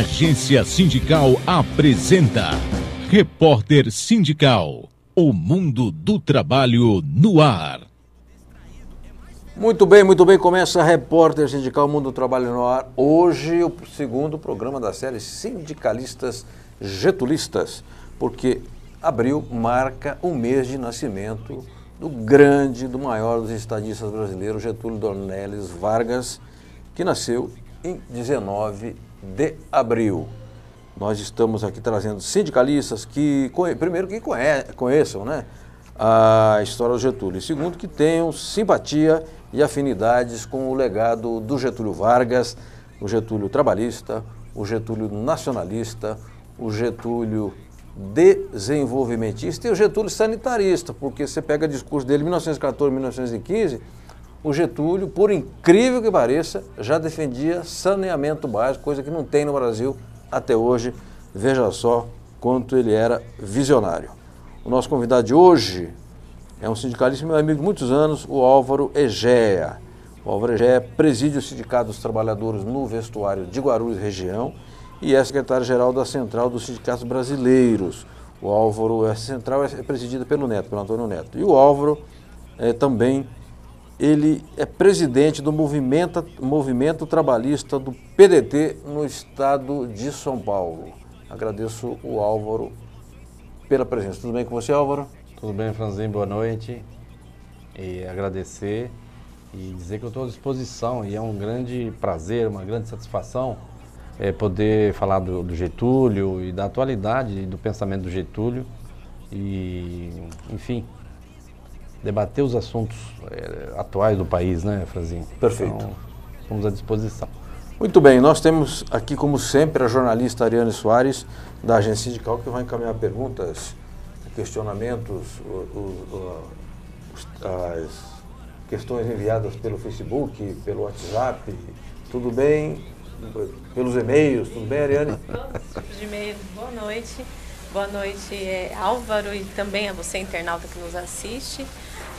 Agência Sindical apresenta Repórter Sindical O Mundo do Trabalho no Ar. Muito bem, muito bem. Começa Repórter Sindical Mundo do Trabalho no Ar. Hoje, o segundo programa da série Sindicalistas Getulistas, porque abril marca o mês de nascimento do grande, do maior dos estadistas brasileiros, Getúlio Dornelles Vargas, que nasceu em 19 de abril. Nós estamos aqui trazendo sindicalistas que, primeiro, que conheçam né, a história do Getúlio, e segundo, que tenham simpatia e afinidades com o legado do Getúlio Vargas, o Getúlio trabalhista, o Getúlio nacionalista, o Getúlio desenvolvimentista e o Getúlio sanitarista, porque você pega o discurso dele 1914, 1915 o Getúlio, por incrível que pareça, já defendia saneamento básico, coisa que não tem no Brasil até hoje. Veja só quanto ele era visionário. O nosso convidado de hoje é um sindicalista meu amigo de muitos anos, o Álvaro Egea. O Álvaro Egea é preside o Sindicato dos Trabalhadores no vestuário de Guarulhos região e é secretário-geral da Central dos Sindicatos Brasileiros. O Álvaro, essa é central é presidida pelo Neto, pelo Antônio Neto. E o Álvaro é também ele é presidente do Movimento, Movimento Trabalhista do PDT no estado de São Paulo. Agradeço o Álvaro pela presença. Tudo bem com você, Álvaro? Tudo bem, Franzinho. Boa noite. E agradecer e dizer que eu estou à disposição e é um grande prazer, uma grande satisfação é, poder falar do, do, Getúlio e da atualidade do pensamento do Getúlio e enfim debater os assuntos é, atuais do país, né, Frazinho? Perfeito. Então, estamos à disposição. Muito bem, nós temos aqui, como sempre, a jornalista Ariane Soares, da Agência Sindical, que vai encaminhar perguntas, questionamentos, as questões enviadas pelo Facebook, pelo WhatsApp. Tudo bem? Pelos e-mails, tudo bem, Ariane? Todos os tipos de e mails Boa noite. Boa noite, é, Álvaro, e também a você, internauta que nos assiste.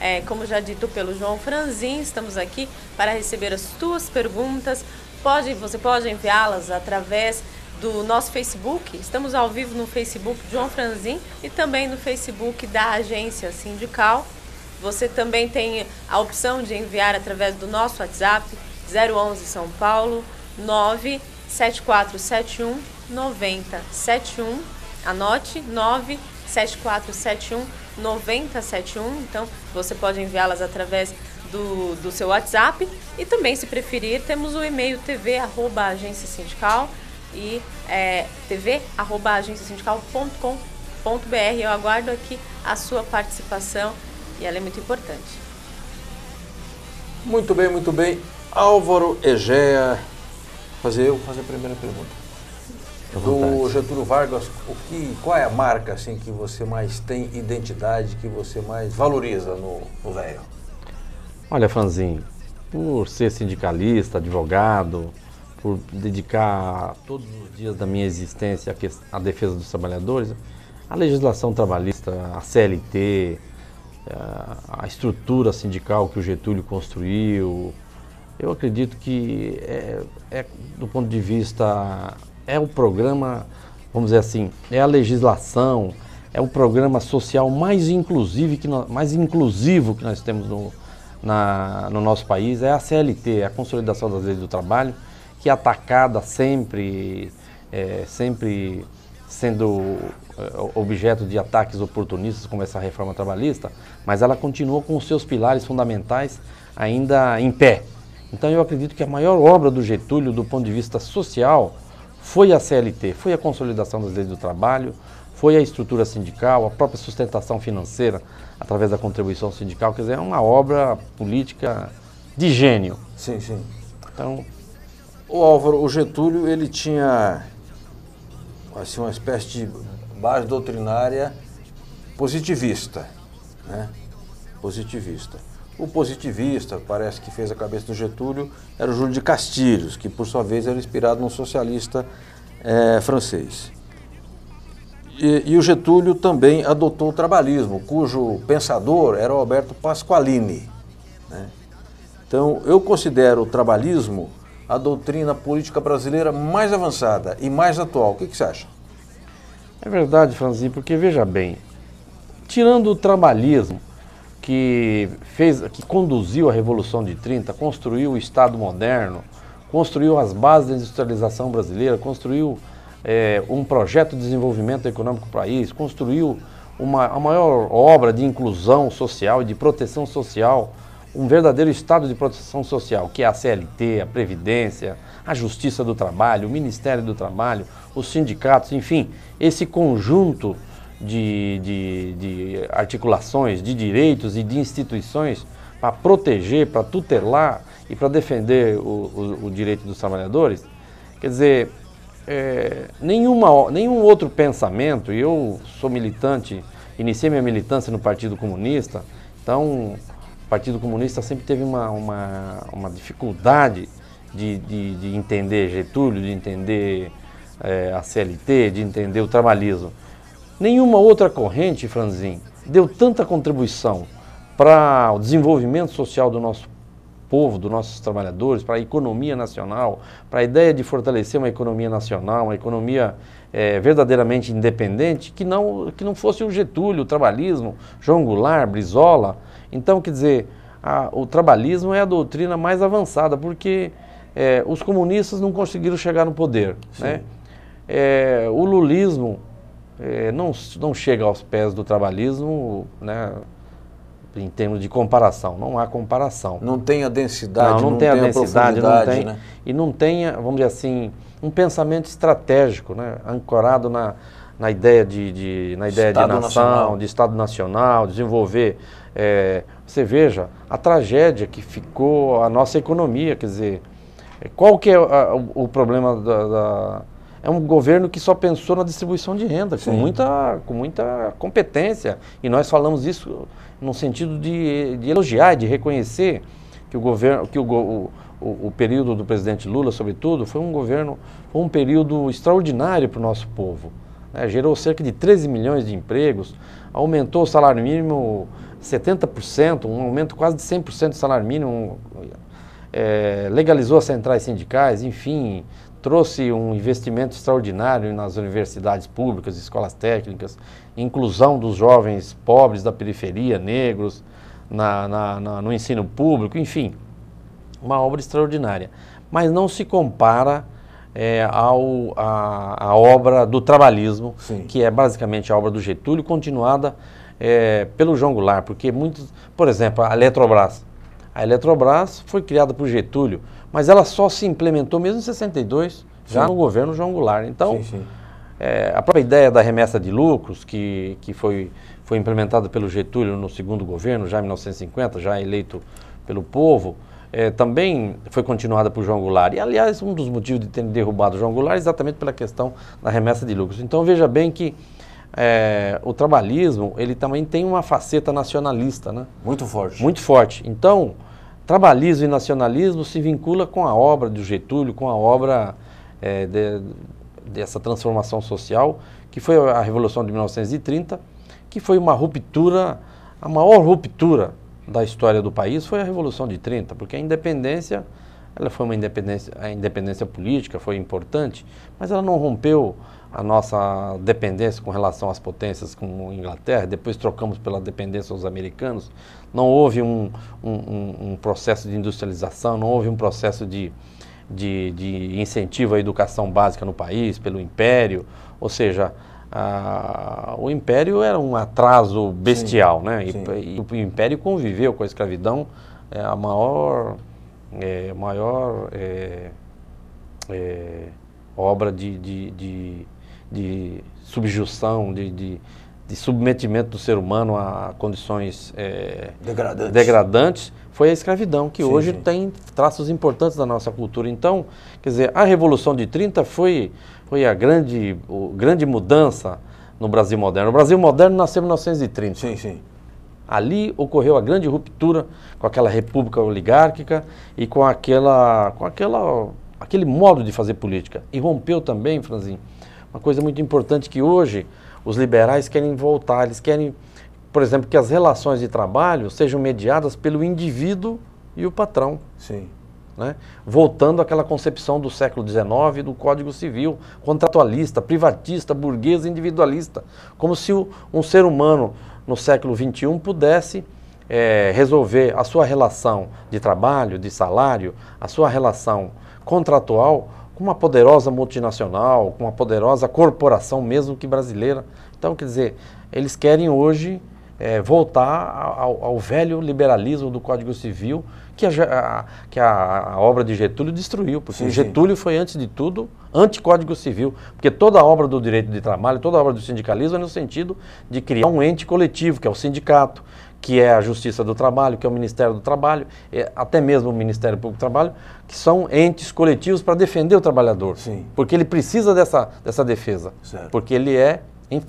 É, como já dito pelo João Franzin, estamos aqui para receber as suas perguntas. Pode, você pode enviá-las através do nosso Facebook. Estamos ao vivo no Facebook João Franzin e também no Facebook da agência sindical. Você também tem a opção de enviar através do nosso WhatsApp 011 São Paulo 97471 9071. Anote 97471 9071. Então você pode enviá-las através do, do seu WhatsApp e também, se preferir, temos o e-mail tv.agência sindical e é, tv.agenciasindical.com.br. Eu aguardo aqui a sua participação e ela é muito importante. Muito bem, muito bem. Álvaro Egea, fazer eu fazer a primeira pergunta do Getúlio Vargas, o que, qual é a marca assim, que você mais tem identidade, que você mais valoriza no, no velho? Olha, Franzinho, por ser sindicalista, advogado, por dedicar todos os dias da minha existência à, defesa dos trabalhadores, a legislação trabalhista, a CLT, a eh, estrutura sindical que o Getúlio construiu, eu acredito que, é, é do ponto de vista é o programa, vamos dizer assim, é a legislação, é o programa social mais inclusivo que nós, mais inclusivo que nós temos no, na, no nosso país, é a CLT, é a Consolidação das Leis do Trabalho, que é atacada sempre, é, sempre sendo é, objeto de ataques oportunistas, como essa reforma trabalhista, mas ela continua com os seus pilares fundamentais ainda em pé. Então eu acredito que a maior obra do Getúlio, do ponto de vista social, foi a CLT, foi a consolidação das leis do trabalho, foi a estrutura sindical, a própria sustentação financeira através da contribuição sindical, quer dizer, é uma obra política de gênio. Sim, sim. Então, o Álvaro, o Getúlio, ele tinha assim, uma espécie de base doutrinária positivista, né? Positivista. O positivista, parece que fez a cabeça do Getúlio, era o Júlio de Castilhos, que por sua vez era inspirado num socialista é, francês. E, e, o Getúlio também adotou o trabalhismo, cujo pensador era o Alberto Pasqualini. Né? Então, eu considero o trabalhismo a doutrina política brasileira mais avançada e mais atual. O que, que você acha? É verdade, Franzinho, porque veja bem, tirando o trabalhismo, que, fez, que conduziu a Revolução de 30, construiu o Estado moderno, construiu as bases da industrialização brasileira, construiu é, um projeto de desenvolvimento econômico do país, construiu uma, a maior obra de inclusão social e de proteção social, um verdadeiro estado de proteção social, que é a CLT, a Previdência, a Justiça do Trabalho, o Ministério do Trabalho, os sindicatos, enfim, esse conjunto de, de, de articulações, de direitos e de instituições para proteger, para tutelar e para defender o, o, o, direito dos trabalhadores, quer dizer, é, nenhuma, nenhum outro pensamento, e eu sou militante, iniciei minha militância no Partido Comunista, então o Partido Comunista sempre teve uma, uma, uma dificuldade de, de, de, entender Getúlio, de entender é, a CLT, de entender o trabalhismo. Nenhuma outra corrente, Franzin, deu tanta contribuição para o desenvolvimento social do nosso povo, dos nossos trabalhadores, para a economia nacional, para a ideia de fortalecer uma economia nacional, uma economia é, verdadeiramente independente, que não, que não fosse o Getúlio, o trabalhismo, João Goulart, Brizola. Então, quer dizer, a, o trabalhismo é a doutrina mais avançada, porque é, os comunistas não conseguiram chegar no poder. Né? É, o lulismo é, não, não chega aos pés do trabalhismo, né? Em termos de comparação, não há comparação. Não tem a densidade, não, não, tem, a, tem a densidade, não tem, né? e não tem, vamos dizer assim, um pensamento estratégico, né? Ancorado na, na ideia de, de na ideia Estado de nação, nacional. de Estado nacional, desenvolver. É, você veja a tragédia que ficou a nossa economia, quer dizer, qual que é a, o, o, problema da, da, é um governo que só pensou na distribuição de renda, com muita, com muita competência. E nós falamos isso no sentido de, de elogiar, de reconhecer que o governo, que o, o, o, período do presidente Lula, sobretudo, foi um governo, foi um período extraordinário para o nosso povo. Né? Gerou cerca de 13 milhões de empregos, aumentou o salário mínimo 70%, um aumento quase de 100% do salário mínimo, é, legalizou as centrais sindicais, enfim, trouxe um investimento extraordinário nas universidades públicas, escolas técnicas, inclusão dos jovens pobres da periferia, negros, na, na, na, no ensino público, enfim, uma obra extraordinária. Mas não se compara é, ao, a, a, obra do trabalhismo, Sim. que é basicamente a obra do Getúlio, continuada é, pelo João Goulart, porque muitos, por exemplo, a Eletrobras. A Eletrobras foi criada por Getúlio, mas ela só se implementou mesmo em 62, já sim. no governo João Goulart. Então, sim, sim. É, a própria ideia da remessa de lucros, que, que foi, foi implementada pelo Getúlio no segundo governo, já em 1950, já eleito pelo povo, é, também foi continuada por João Goulart. E, aliás, um dos motivos de ter derrubado João Goulart é exatamente pela questão da remessa de lucros. Então, veja bem que é, o trabalhismo, ele também tem uma faceta nacionalista, né? Muito forte. Muito forte. Então, trabalhismo e nacionalismo se vincula com a obra do Getúlio, com a obra é, de, dessa transformação social, que foi a Revolução de 1930, que foi uma ruptura, a maior ruptura da história do país foi a Revolução de 30, porque a independência, ela foi uma independência, a independência política foi importante, mas ela não rompeu a nossa dependência com relação às potências como Inglaterra, depois trocamos pela dependência aos americanos, não houve um, um, um processo de industrialização, não houve um processo de, de, de, incentivo à educação básica no país, pelo império, ou seja, a, o império era um atraso bestial, sim, né? E, e, o império conviveu com a escravidão é, a maior, é, maior é, é obra de, de, de de subjução, de, de, de, submetimento do ser humano a condições é, degradantes. degradantes. foi a escravidão, que sim, hoje sim. tem traços importantes da nossa cultura. Então, quer dizer, a Revolução de 30 foi, foi a grande, o, grande mudança no Brasil moderno. O Brasil moderno nasceu em 1930. Sim, sim. Ali ocorreu a grande ruptura com aquela república oligárquica e com aquela, com aquela, aquele modo de fazer política. E rompeu também, Franzinho, uma coisa muito importante que hoje os liberais querem voltar, eles querem, por exemplo, que as relações de trabalho sejam mediadas pelo indivíduo e o patrão. Sim. Né? Voltando àquela concepção do século XIX do Código Civil, contratualista, privatista, burguês, individualista, como se o, um ser humano no século XXI pudesse é, resolver a sua relação de trabalho, de salário, a sua relação contratual com uma poderosa multinacional, com uma poderosa corporação mesmo que brasileira. Então, quer dizer, eles querem hoje é, voltar ao, ao, velho liberalismo do Código Civil que a, que a, a obra de Getúlio destruiu, porque sim, Getúlio sim. foi, antes de tudo, anti-Código Civil, porque toda a obra do direito de trabalho, toda a obra do sindicalismo é no sentido de criar um ente coletivo, que é o sindicato, que é a Justiça do Trabalho, que é o Ministério do Trabalho, é, até mesmo o Ministério Público do Trabalho, que são entes coletivos para defender o trabalhador. Sim. Porque ele precisa dessa, dessa defesa. Certo. Porque ele é,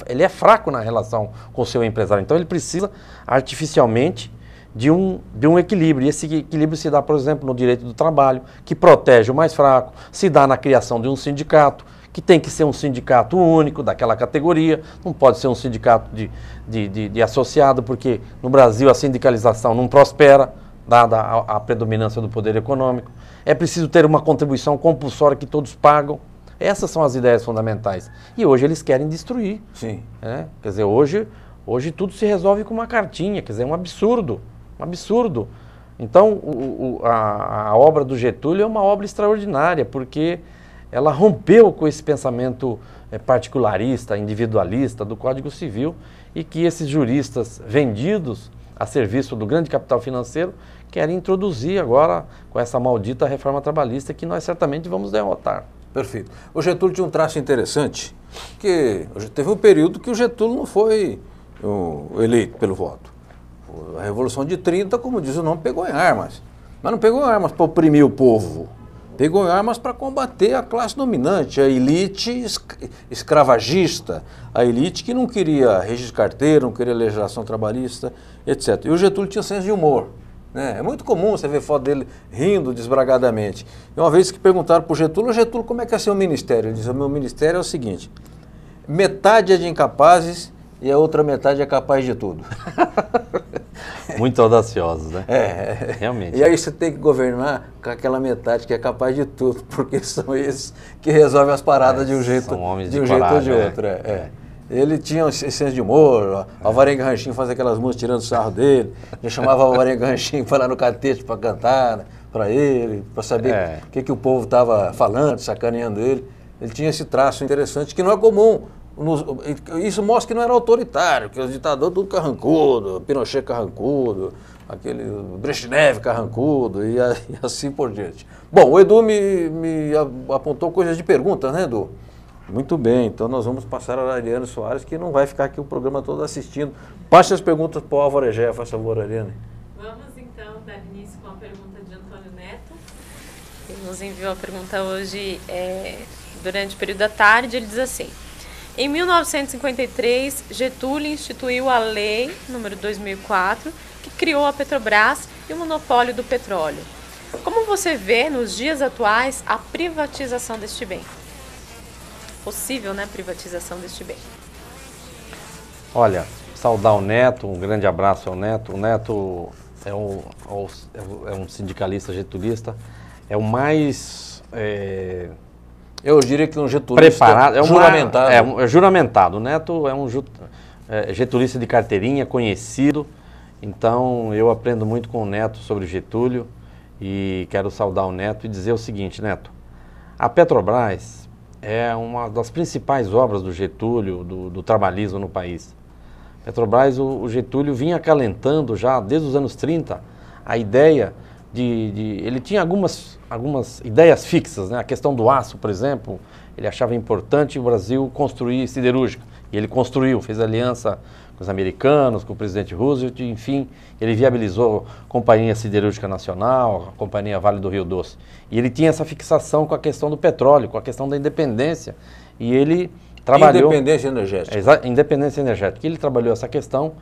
ele é fraco na relação com o seu empresário. Então ele precisa artificialmente de um, de um equilíbrio. E esse equilíbrio se dá, por exemplo, no direito do trabalho, que protege o mais fraco, se dá na criação de um sindicato que tem que ser um sindicato único daquela categoria, não pode ser um sindicato de, de, de, de associado, porque no Brasil a sindicalização não prospera, dada a, a predominância do poder econômico. É preciso ter uma contribuição compulsória que todos pagam. Essas são as ideias fundamentais. E hoje eles querem destruir. Sim. Né? Quer dizer, hoje, hoje tudo se resolve com uma cartinha. Quer dizer, é um absurdo. Um absurdo. Então, o, o, a, a obra do Getúlio é uma obra extraordinária, porque ela rompeu com esse pensamento é, particularista, individualista do Código Civil e que esses juristas vendidos a serviço do grande capital financeiro querem introduzir agora com essa maldita reforma trabalhista que nós certamente vamos derrotar. Perfeito. O Getúlio tinha um traço interessante, que teve um período que o Getúlio não foi eleito pelo voto. A Revolução de 30, como diz o nome, pegou em armas. Mas não pegou em armas para oprimir o povo, pegou armas para combater a classe dominante, a elite escravagista, a elite que não queria registro de carteira, não queria legislação trabalhista, etc. E o Getúlio tinha senso de humor. Né? É muito comum você ver foto dele rindo desbragadamente. E uma vez que perguntaram para o Getúlio, Getúlio, como é que é seu ministério? Ele disse, o meu ministério é o seguinte, metade é de incapazes e a outra metade é capaz de tudo. Muito audaciosos, né? É. Realmente. E aí você tem que governar com aquela metade que é capaz de tudo, porque são esses que resolvem as paradas é, de um jeito, são homens de, de um coragem, jeito ou de né? outro. É, é. é. Ele tinha esse senso de humor, o Alvarenga Ranchinho fazia aquelas músicas tirando o sarro dele, já chamava o Alvarenga Ranchinho para lá no catete para cantar né, para ele, para saber é. o é. que, que o povo estava falando, sacaneando ele. Ele tinha esse traço interessante que não é comum isso mostra que não era autoritário, que os ditadores tudo carrancudo, Pinochet carrancudo, aquele Brezhnev carrancudo e, a, e, assim por diante. Bom, o Edu me, me apontou coisas de perguntas, né, Edu? Muito bem, então nós vamos passar a Ariane Soares, que não vai ficar aqui o programa todo assistindo. Passe as perguntas para o Álvaro Egé, faz favor, Ariane. Vamos então dar início com a pergunta de Antônio Neto. Ele nos enviou a pergunta hoje, é, durante o período da tarde, ele diz assim... Em 1953, Getúlio instituiu a Lei número 2004, que criou a Petrobras e o monopólio do petróleo. Como você vê nos dias atuais a privatização deste bem? Possível, né, privatização deste bem? Olha, saudar o Neto, um grande abraço ao Neto. O Neto é um, é um é sindicalista getulista, é o mais é, eu diria que um getulista Preparado, é um juramentado. É, um, é juramentado. O Neto é um é, getulista de carteirinha, conhecido. Então, eu aprendo muito com o Neto sobre Getúlio e quero saudar o Neto e dizer o seguinte, Neto. A Petrobras é uma das principais obras do Getúlio, do, do trabalhismo no país. Petrobras, o, o Getúlio vinha acalentando já desde os anos 30 a ideia de, de, ele tinha algumas, algumas ideias fixas, né? A questão do aço, por exemplo, ele achava importante o Brasil construir siderúrgica. E ele construiu, fez aliança com os americanos, com o presidente Roosevelt, enfim, ele viabilizou a Companhia Siderúrgica Nacional, a Companhia Vale do Rio Doce. E ele tinha essa fixação com a questão do petróleo, com a questão da independência. E ele trabalhou... Independência energética. Exa, independência energética. ele trabalhou essa questão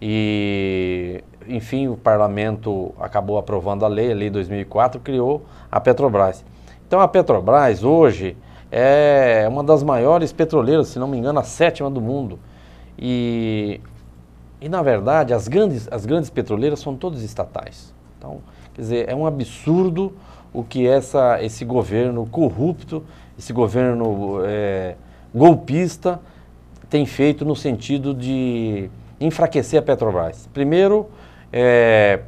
e, enfim, o parlamento acabou aprovando a lei, a lei 2004, criou a Petrobras. Então a Petrobras hoje é uma das maiores petroleiras, se não me engano, a sétima do mundo. E, e na verdade, as grandes, as grandes petroleiras são todas estatais. Então, quer dizer, é um absurdo o que essa, esse governo corrupto, esse governo é, golpista tem feito no sentido de enfraquecer a Petrobras. Primeiro, é,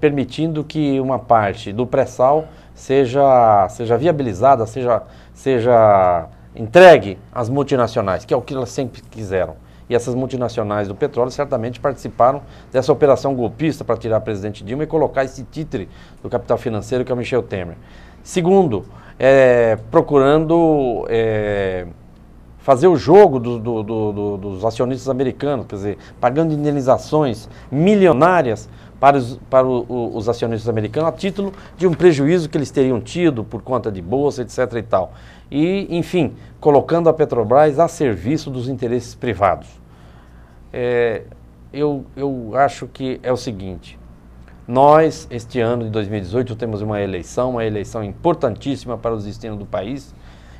permitindo que uma parte do pré-sal seja, seja viabilizada, seja, seja entregue às multinacionais, que é o que elas sempre quiseram. E essas multinacionais do petróleo certamente participaram dessa operação golpista para tirar o presidente Dilma e colocar esse títere do capital financeiro que é o Michel Temer. Segundo, é, procurando é, fazer o jogo do, do, do, dos acionistas americanos, quer dizer, pagando indenizações milionárias para, os, para o, o, os acionistas americanos a título de um prejuízo que eles teriam tido por conta de bolsa, etc. e tal. E, enfim, colocando a Petrobras a serviço dos interesses privados. É, eu, eu acho que é o seguinte. Nós, este ano de 2018, temos uma eleição, uma eleição importantíssima para o destino do país,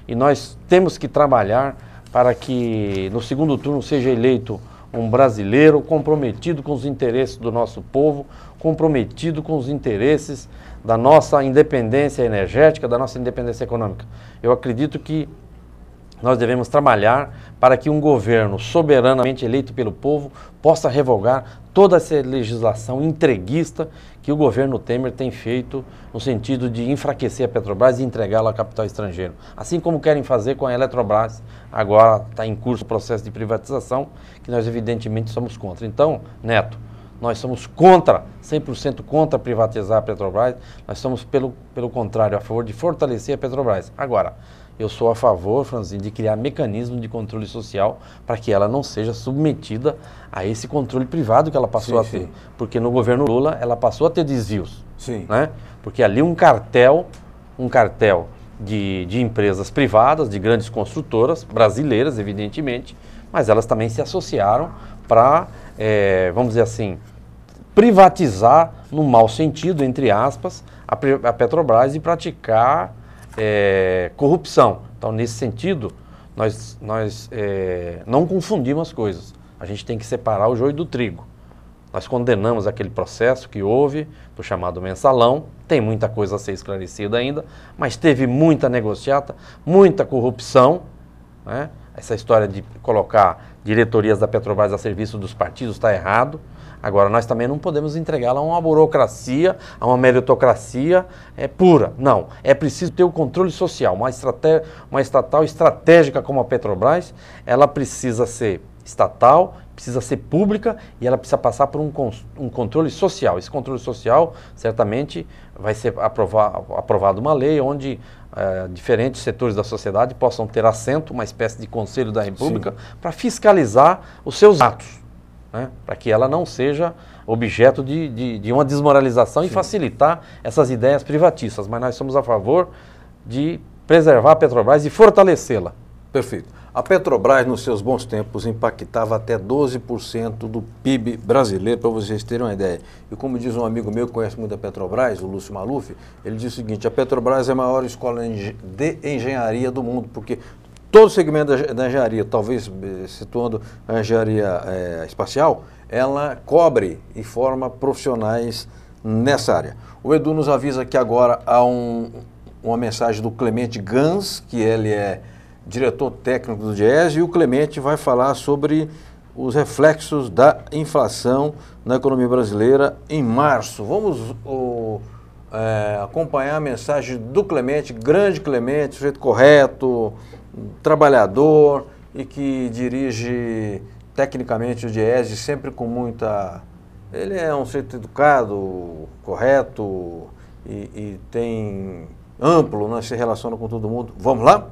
e nós temos que trabalhar para que no segundo turno seja eleito um brasileiro comprometido com os interesses do nosso povo, comprometido com os interesses da nossa independência energética, da nossa independência econômica. Eu acredito que nós devemos trabalhar para que um governo soberanamente eleito pelo povo possa revogar toda essa legislação entreguista que o governo Temer tem feito no sentido de enfraquecer a Petrobras e entregá-la a capital estrangeiro. Assim como querem fazer com a Eletrobras, agora está em curso o processo de privatização, que nós evidentemente somos contra. Então, Neto, nós somos contra, 100% contra privatizar a Petrobras. Nós somos, pelo, pelo contrário, a favor de fortalecer a Petrobras. Agora, eu sou a favor, Franzinho, de criar mecanismos de controle social para que ela não seja submetida a esse controle privado que ela passou sim, a ter. Sim. Porque no governo Lula ela passou a ter desvios. Sim. Né? Porque ali um cartel, um cartel de, de empresas privadas, de grandes construtoras, brasileiras, evidentemente, mas elas também se associaram para, é, vamos dizer assim, privatizar, no mau sentido, entre aspas, a, a Petrobras e praticar é, corrupção. Então, nesse sentido, nós, nós é, não confundimos as coisas. A gente tem que separar o joio do trigo. Nós condenamos aquele processo que houve, do chamado mensalão. Tem muita coisa a ser esclarecida ainda, mas teve muita negociata, muita corrupção. Né? Essa história de colocar diretorias da Petrobras a serviço dos partidos está errado. Agora, nós também não podemos entregá-la a uma burocracia, a uma meritocracia é, pura. Não. É preciso ter o um controle social. Uma, uma estatal estratégica como a Petrobras, ela precisa ser estatal, precisa ser pública e ela precisa passar por um, um controle social. Esse controle social certamente vai ser aprovado uma lei onde é, diferentes setores da sociedade possam ter assento, uma espécie de conselho da República, para fiscalizar os seus atos, né? para que ela não seja objeto de, de, de uma desmoralização Sim. e facilitar essas ideias privatistas. Mas nós somos a favor de preservar a Petrobras e fortalecê-la. Perfeito. A Petrobras, nos seus bons tempos, impactava até 12% do PIB brasileiro, para vocês terem uma ideia. E como diz um amigo meu que conhece muito a Petrobras, o Lúcio Maluf, ele diz o seguinte: a Petrobras é a maior escola de engenharia do mundo, porque todo segmento da, da engenharia, talvez eh, situando a engenharia é, espacial, ela cobre e forma profissionais nessa área. O Edu nos avisa que agora há um, uma mensagem do Clemente Gans, que ele é diretor técnico do Diese, e o Clemente vai falar sobre os reflexos da inflação na economia brasileira em março. Vamos é, acompanhar a mensagem do Clemente, grande Clemente, sujeito correto, trabalhador e que dirige tecnicamente o Diese sempre com muita. Ele é um sujeito educado, correto e, e tem amplo, né, se relaciona com todo mundo. Vamos lá?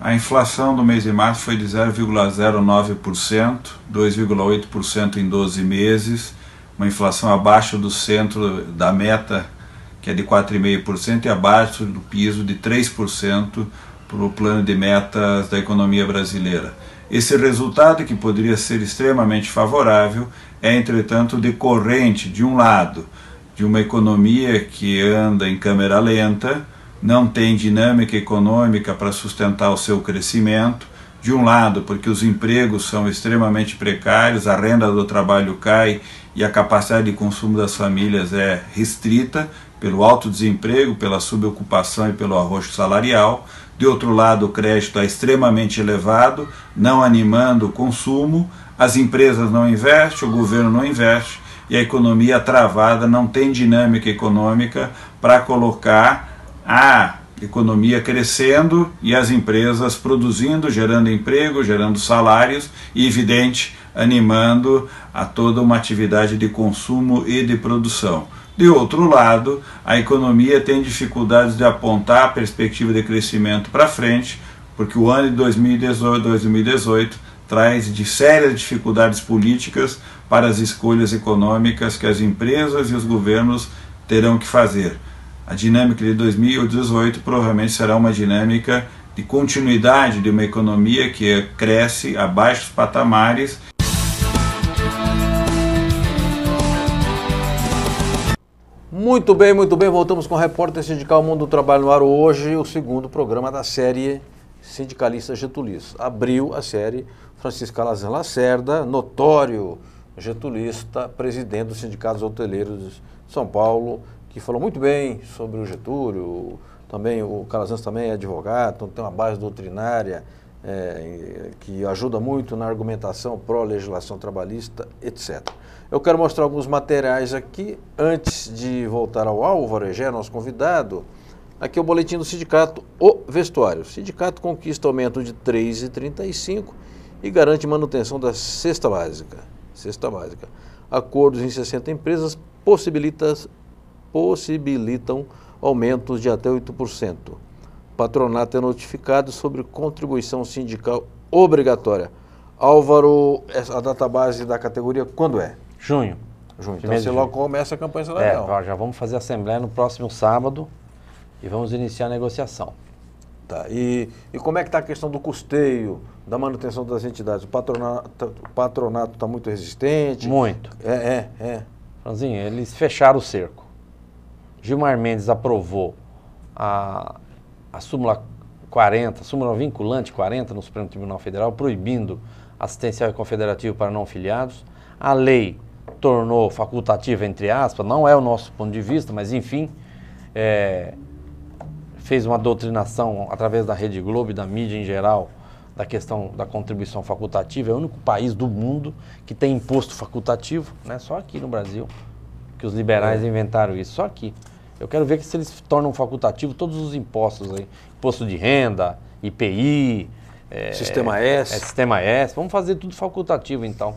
A inflação do mês de março foi de 0,09%, 2,8% em 12 meses, uma inflação abaixo do centro da meta, que é de 4,5%, e abaixo do piso de 3% para o plano de metas da economia brasileira. Esse resultado, que poderia ser extremamente favorável, é, entretanto, decorrente, de um lado, de uma economia que anda em câmera lenta, não tem dinâmica econômica para sustentar o seu crescimento. De um lado, porque os empregos são extremamente precários, a renda do trabalho cai e a capacidade de consumo das famílias é restrita pelo alto desemprego, pela subocupação e pelo arrocho salarial. De outro lado, o crédito é extremamente elevado, não animando o consumo, as empresas não investem, o governo não investe e a economia travada não tem dinâmica econômica para colocar a economia crescendo e as empresas produzindo, gerando emprego, gerando salários e, evidente, animando a toda uma atividade de consumo e de produção. De outro lado, a economia tem dificuldades de apontar a perspectiva de crescimento para frente, porque o ano de 2018, 2018 traz de sérias dificuldades políticas para as escolhas econômicas que as empresas e os governos terão que fazer. A dinâmica de 2018 provavelmente será uma dinâmica de continuidade de uma economia que cresce a baixos patamares. Muito bem, muito bem. Voltamos com o repórter sindical Mundo do Trabalho no Ar hoje, o segundo programa da série sindicalista getulista. Abriu a série Francisco Calazan Lacerda, notório getulista, presidente do Sindicato Hoteleiros de São Paulo, que falou muito bem sobre o Getúlio. Também o Calazans também é advogado, então tem uma base doutrinária é, que ajuda muito na argumentação pró-legislação trabalhista, etc. Eu quero mostrar alguns materiais aqui antes de voltar ao Álvaro Egé, nosso convidado. Aqui é o boletim do sindicato, o vestuário. O sindicato conquista aumento de 3,35 e garante manutenção da cesta básica. Cesta básica. Acordos em 60 empresas possibilitam aumentos de até 8%. patronato é notificado sobre contribuição sindical obrigatória. Álvaro, a data base da categoria quando é? Junho. Junho. Então você logo começa a campanha é, salarial. É, já vamos fazer a assembleia no próximo sábado e vamos iniciar a negociação. Tá. E, e como é que está a questão do custeio, da manutenção das entidades? O patronato está muito resistente? Muito. É, é, é. Franzinho, eles fecharam o cerco. Gilmar Mendes aprovou a, a súmula 40, súmula vinculante 40 no Supremo Tribunal Federal, proibindo assistencial e confederativo para não filiados. A lei tornou facultativa, entre aspas, não é o nosso ponto de vista, mas enfim, é, fez uma doutrinação através da Rede Globo e da mídia em geral da questão da contribuição facultativa. É o único país do mundo que tem imposto facultativo, né? Só aqui no Brasil que os liberais é. inventaram isso. Só aqui. Eu quero ver se eles tornam facultativo todos os impostos aí, imposto de renda, IPI, é, sistema é, S, é, sistema S. Vamos fazer tudo facultativo então.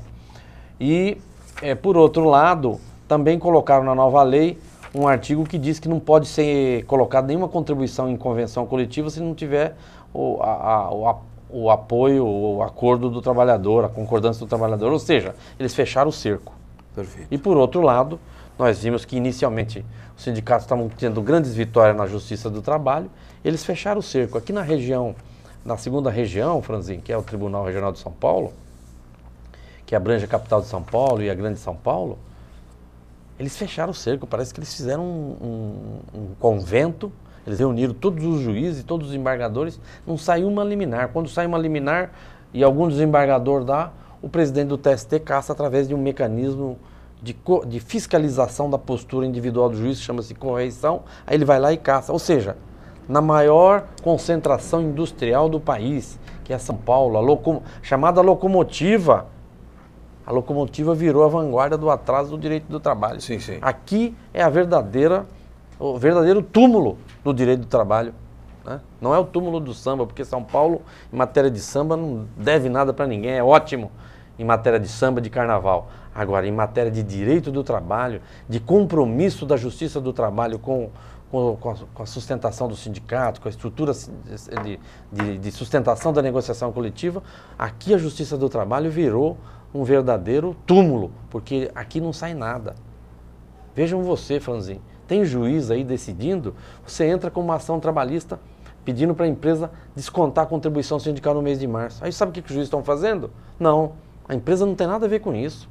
E é, por outro lado, também colocaram na nova lei um artigo que diz que não pode ser colocada nenhuma contribuição em convenção coletiva se não tiver o, a, a, o, apoio, o acordo do trabalhador, a concordância do trabalhador. Ou seja, eles fecharam o cerco. Perfeito. E por outro lado, nós vimos que inicialmente os sindicatos estavam tendo grandes vitórias na justiça do trabalho, eles fecharam o cerco. Aqui na região, na segunda região, Franzin, que é o Tribunal Regional de São Paulo, que abrange a capital de São Paulo e a Grande São Paulo, eles fecharam o cerco, parece que eles fizeram um, um, um convento, eles reuniram todos os juízes, todos os embargadores, não saiu uma liminar. Quando sai uma liminar e algum desembargador dá, o presidente do TST caça através de um mecanismo de, de fiscalização da postura individual do juiz, chama-se correição, aí ele vai lá e caça. Ou seja, na maior concentração industrial do país, que é São Paulo, loco chamada locomotiva a locomotiva virou a vanguarda do atraso do direito do trabalho. Sim, sim. Aqui é a verdadeira, o verdadeiro túmulo do direito do trabalho. Né? Não é o túmulo do samba, porque São Paulo, em matéria de samba, não deve nada para ninguém, é ótimo em matéria de samba, de carnaval. Agora, em matéria de direito do trabalho, de compromisso da justiça do trabalho com, com, com, a, com a, sustentação do sindicato, com a estrutura de, de, de sustentação da negociação coletiva, aqui a justiça do trabalho virou um verdadeiro túmulo, porque aqui não sai nada. Vejam você, Franzin, tem juiz aí decidindo, você entra com uma ação trabalhista pedindo para a empresa descontar a contribuição sindical no mês de março. Aí sabe o que, que os juízes estão fazendo? Não, a empresa não tem nada a ver com isso.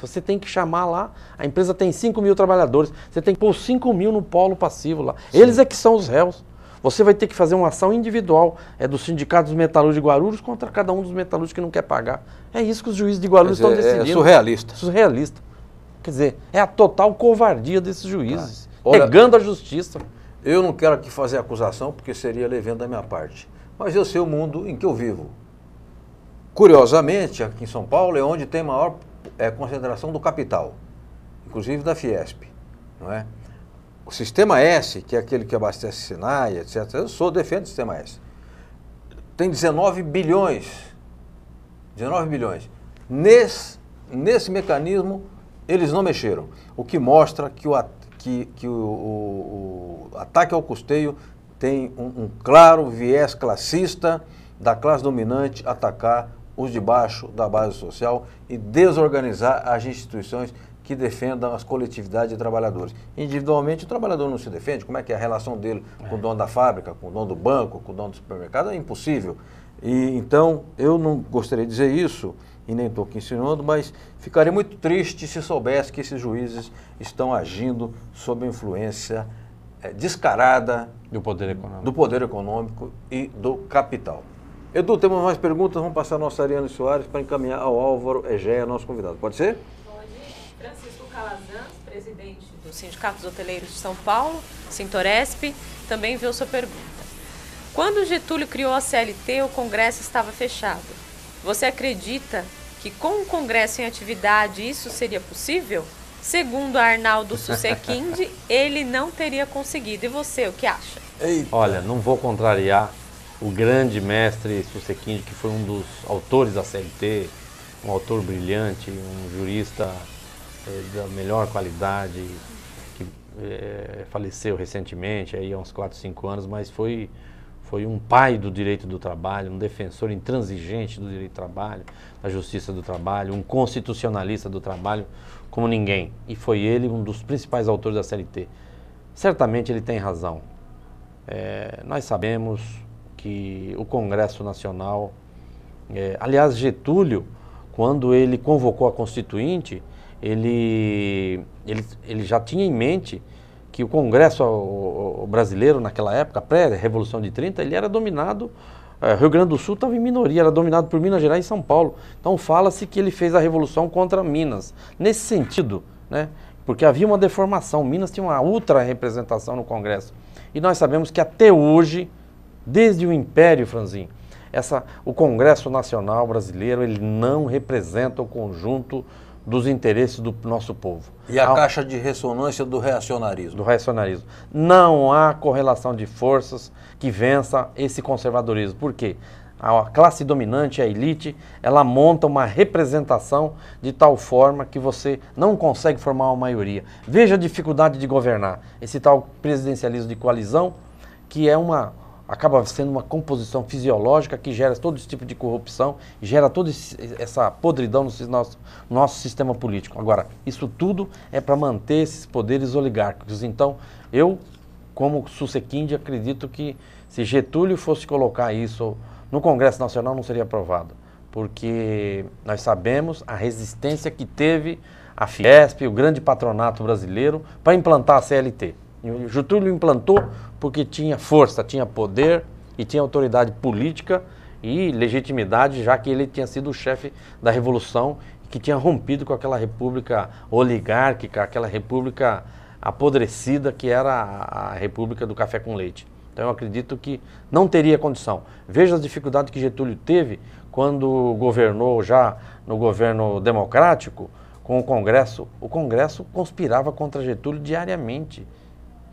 Você tem que chamar lá, a empresa tem 5 mil trabalhadores, você tem que pôr 5 mil no polo passivo lá. Sim. Eles é que são os réus. Você vai ter que fazer uma ação individual, é do sindicato dos metalúrgicos de Guarulhos contra cada um dos metalúrgicos que não quer pagar. É isso que os juízes de Guarulhos dizer, estão é decidindo. É surrealista. Surrealista. Quer dizer, é a total covardia desses juízes, ah, olha, negando a justiça. Eu não quero aqui fazer acusação, porque seria levando da minha parte, mas eu sei o mundo em que eu vivo. Curiosamente, aqui em São Paulo é onde tem maior é, concentração do capital, inclusive da Fiesp, não é? O sistema S, que é aquele que abastece Sinai, etc., eu sou, defendo o sistema S. Tem 19 bilhões. 19 bilhões. Nesse, nesse mecanismo, eles não mexeram. O que mostra que o, que, que o, o, o ataque ao custeio tem um, um claro viés classista da classe dominante atacar os de baixo da base social e desorganizar as instituições que defendam as coletividades de trabalhadores. Individualmente, o trabalhador não se defende. Como é que é a relação dele com o é. dono da fábrica, com o dono do banco, com o dono do supermercado? É impossível. E, então, eu não gostaria de dizer isso, e nem estou aqui ensinando mas ficaria muito triste se soubesse que esses juízes estão agindo sob influência é, descarada do poder, econômico. do poder econômico e do capital. Edu, temos mais perguntas, vamos passar a nossa Ariane Soares para encaminhar ao Álvaro Egea, nosso convidado. Pode ser? Calazans, presidente do Sindicato dos Hoteleiros de São Paulo, Sintoresp, também viu sua pergunta. Quando Getúlio criou a CLT, o Congresso estava fechado. Você acredita que com o Congresso em atividade isso seria possível? Segundo Arnaldo Susequinde, ele não teria conseguido. E você, o que acha? Eita. Olha, não vou contrariar o grande mestre Susequinde, que foi um dos autores da CLT, um autor brilhante, um jurista é, da melhor qualidade, que é, faleceu recentemente, aí há uns 4, 5 anos, mas foi, foi um pai do direito do trabalho, um defensor intransigente do direito do trabalho, da justiça do trabalho, um constitucionalista do trabalho como ninguém. E foi ele um dos principais autores da CLT. Certamente ele tem razão. É, nós sabemos que o Congresso Nacional, é, aliás, Getúlio, quando ele convocou a Constituinte, ele, ele, ele já tinha em mente que o Congresso o, o brasileiro naquela época, pré-Revolução de 30, ele era dominado, eh, Rio Grande do Sul estava em minoria, era dominado por Minas Gerais e São Paulo. Então fala-se que ele fez a Revolução contra Minas. Nesse sentido, né? porque havia uma deformação, Minas tinha uma ultra representação no Congresso. E nós sabemos que até hoje, desde o Império Franzin, essa, o Congresso Nacional Brasileiro ele não representa o conjunto dos interesses do nosso povo. E a, caixa de ressonância do reacionarismo? Do reacionarismo. Não há correlação de forças que vença esse conservadorismo. Por quê? A classe dominante, a elite, ela monta uma representação de tal forma que você não consegue formar uma maioria. Veja a dificuldade de governar. Esse tal presidencialismo de coalizão, que é uma, acaba sendo uma composição fisiológica que gera todo esse tipo de corrupção, gera toda essa podridão no nosso, nosso sistema político. Agora, isso tudo é para manter esses poderes oligárquicos. Então, eu, como Susequinde, acredito que se Getúlio fosse colocar isso no Congresso Nacional, não seria aprovado, porque nós sabemos a resistência que teve a Fiesp, o grande patronato brasileiro, para implantar a CLT. Getúlio implantou porque tinha força, tinha poder e tinha autoridade política e legitimidade, já que ele tinha sido o chefe da revolução que tinha rompido com aquela república oligárquica, aquela república apodrecida que era a república do café com leite. Então eu acredito que não teria condição. Veja as dificuldades que Getúlio teve quando governou já no governo democrático com o Congresso. O Congresso conspirava contra Getúlio diariamente.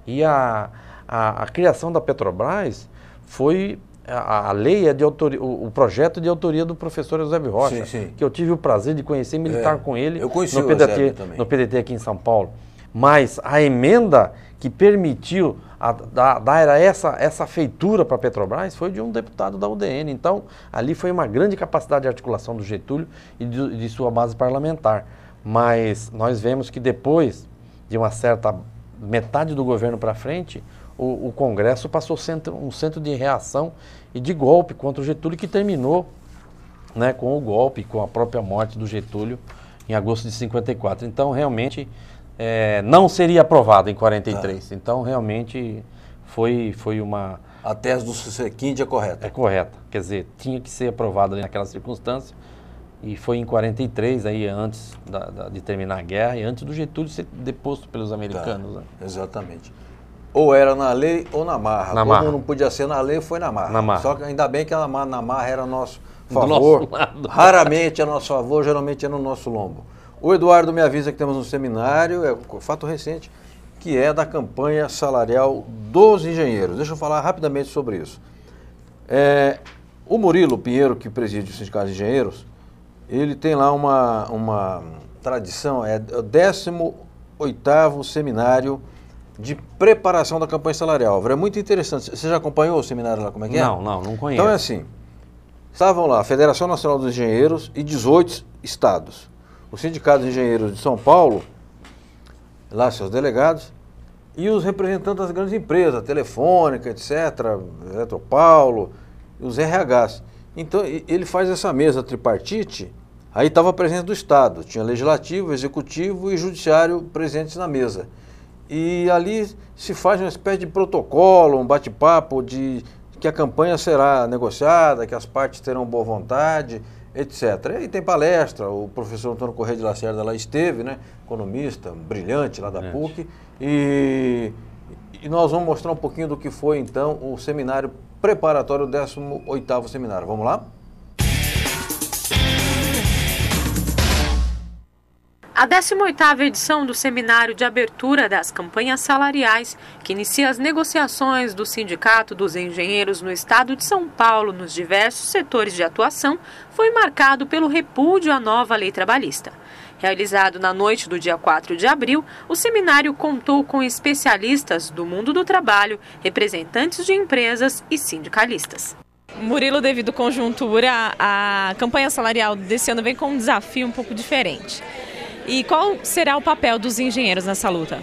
E a, a, a criação da Petrobras foi a, a, lei é de autoria, o, o, projeto é de autoria do professor Eusébio Rocha, sim, sim. que eu tive o prazer de conhecer e é. militar é. com ele no, PDT, no PDT aqui em São Paulo. Mas a emenda que permitiu a, a, dar essa, essa feitura para a Petrobras foi de um deputado da UDN. Então, ali foi uma grande capacidade de articulação do Getúlio e de, de sua base parlamentar. Mas nós vemos que depois de uma certa metade do governo para frente, o, o, Congresso passou centro, um centro de reação e de golpe contra o Getúlio, que terminou né, com o golpe, com a própria morte do Getúlio em agosto de 54. Então, realmente, é, não seria aprovado em 43. Tá. Então, realmente, foi, foi uma... A tese do Sequinde é correta. É correta. Quer dizer, tinha que ser aprovado ali naquela circunstância. E foi em 43, aí antes da, da, de terminar a guerra e antes do Getúlio ser deposto pelos americanos. Tá, né? Exatamente. Ou era na lei ou na marra. Na Como marra. não podia ser na lei, foi na marra. na marra. Só que ainda bem que a marra, na marra era nosso favor. nosso Raramente a é nosso favor, geralmente era é no nosso lombo. O Eduardo me avisa que temos um seminário, é um fato recente, que é da campanha salarial dos engenheiros. Deixa eu falar rapidamente sobre isso. É, o Murilo Pinheiro, que preside o Sindicato de Engenheiros, ele tem lá uma, uma tradição, é o 18 Seminário de Preparação da Campanha Salarial. É muito interessante. Você já acompanhou o seminário lá, como é que é? Não, não, não conheço. Então é assim, estavam lá a Federação Nacional dos Engenheiros e 18 estados. O Sindicato de Engenheiros de São Paulo, lá seus delegados, e os representantes das grandes empresas, Telefônica, etc., Eletropaulo, os RHs. Então, ele faz essa mesa tripartite, aí estava presente do Estado, tinha legislativo, executivo e judiciário presentes na mesa. E ali se faz uma espécie de protocolo, um bate-papo de que a campanha será negociada, que as partes terão boa vontade, etc. E tem palestra, o professor Antônio Correia de Lacerda lá esteve, né? economista, brilhante lá da PUC, e, e nós vamos mostrar um pouquinho do que foi então o seminário preparatório 18º seminário. Vamos lá? A 18ª edição do seminário de abertura das campanhas salariais, que inicia as negociações do Sindicato dos Engenheiros no Estado de São Paulo nos diversos setores de atuação, foi marcado pelo repúdio à nova lei trabalhista. Realizado na noite do dia 4 de abril, o seminário contou com especialistas do mundo do trabalho, representantes de empresas e sindicalistas. Murilo, devido à conjuntura, a campanha salarial desse ano vem com um desafio um pouco diferente. E qual será o papel dos engenheiros nessa luta?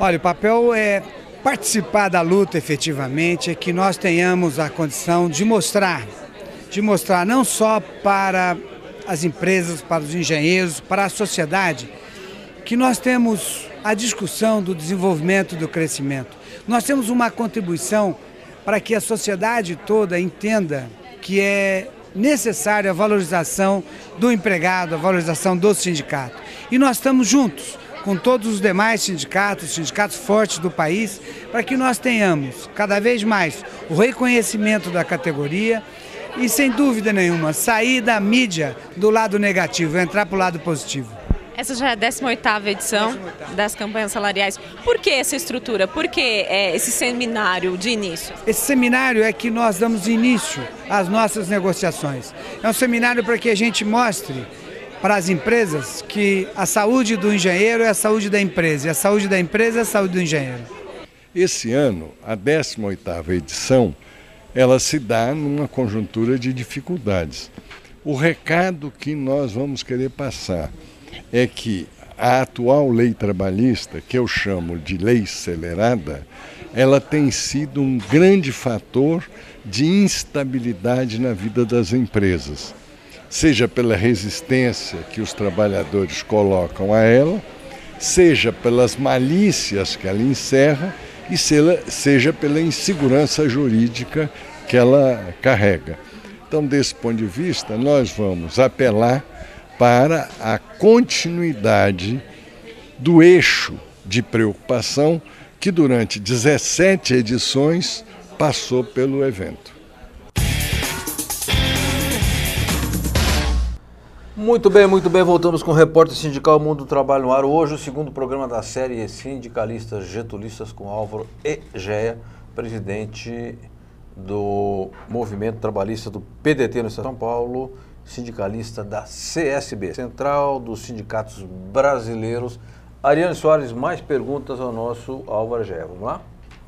Olha, o papel é participar da luta efetivamente, é que nós tenhamos a condição de mostrar, de mostrar não só para as empresas, para os engenheiros, para a sociedade, que nós temos a discussão do desenvolvimento do crescimento. Nós temos uma contribuição para que a sociedade toda entenda que é Necessária a valorização do empregado, a valorização do sindicato. E nós estamos juntos com todos os demais sindicatos, sindicatos fortes do país, para que nós tenhamos cada vez mais o reconhecimento da categoria e, sem dúvida nenhuma, sair da mídia do lado negativo, entrar para o lado positivo. Essa já é a 18 edição 18ª. das campanhas salariais. Por que essa estrutura? Por que é, esse seminário de início? Esse seminário é que nós damos início às nossas negociações. É um seminário para que a gente mostre para as empresas que a saúde do engenheiro é a saúde da empresa, e a saúde da empresa é a saúde do engenheiro. Esse ano, a 18ª edição, ela se dá numa conjuntura de dificuldades. O recado que nós vamos querer passar é que a atual lei trabalhista, que eu chamo de lei acelerada, ela tem sido um grande fator de instabilidade na vida das empresas, seja pela resistência que os trabalhadores colocam a ela, seja pelas malícias que ela encerra e seja pela insegurança jurídica que ela carrega. Então, desse ponto de vista, nós vamos apelar para a continuidade do eixo de preocupação que durante 17 edições passou pelo evento. Muito bem, muito bem. Voltamos com o repórter sindical Mundo do Trabalho no Ar. Hoje, o segundo programa da série Sindicalistas Getulistas com Álvaro Egea, presidente do Movimento Trabalhista do PDT no Estado de São Paulo sindicalista da CSB, Central dos Sindicatos Brasileiros. Ariane Soares, mais perguntas ao nosso Álvaro Gé. Vamos lá?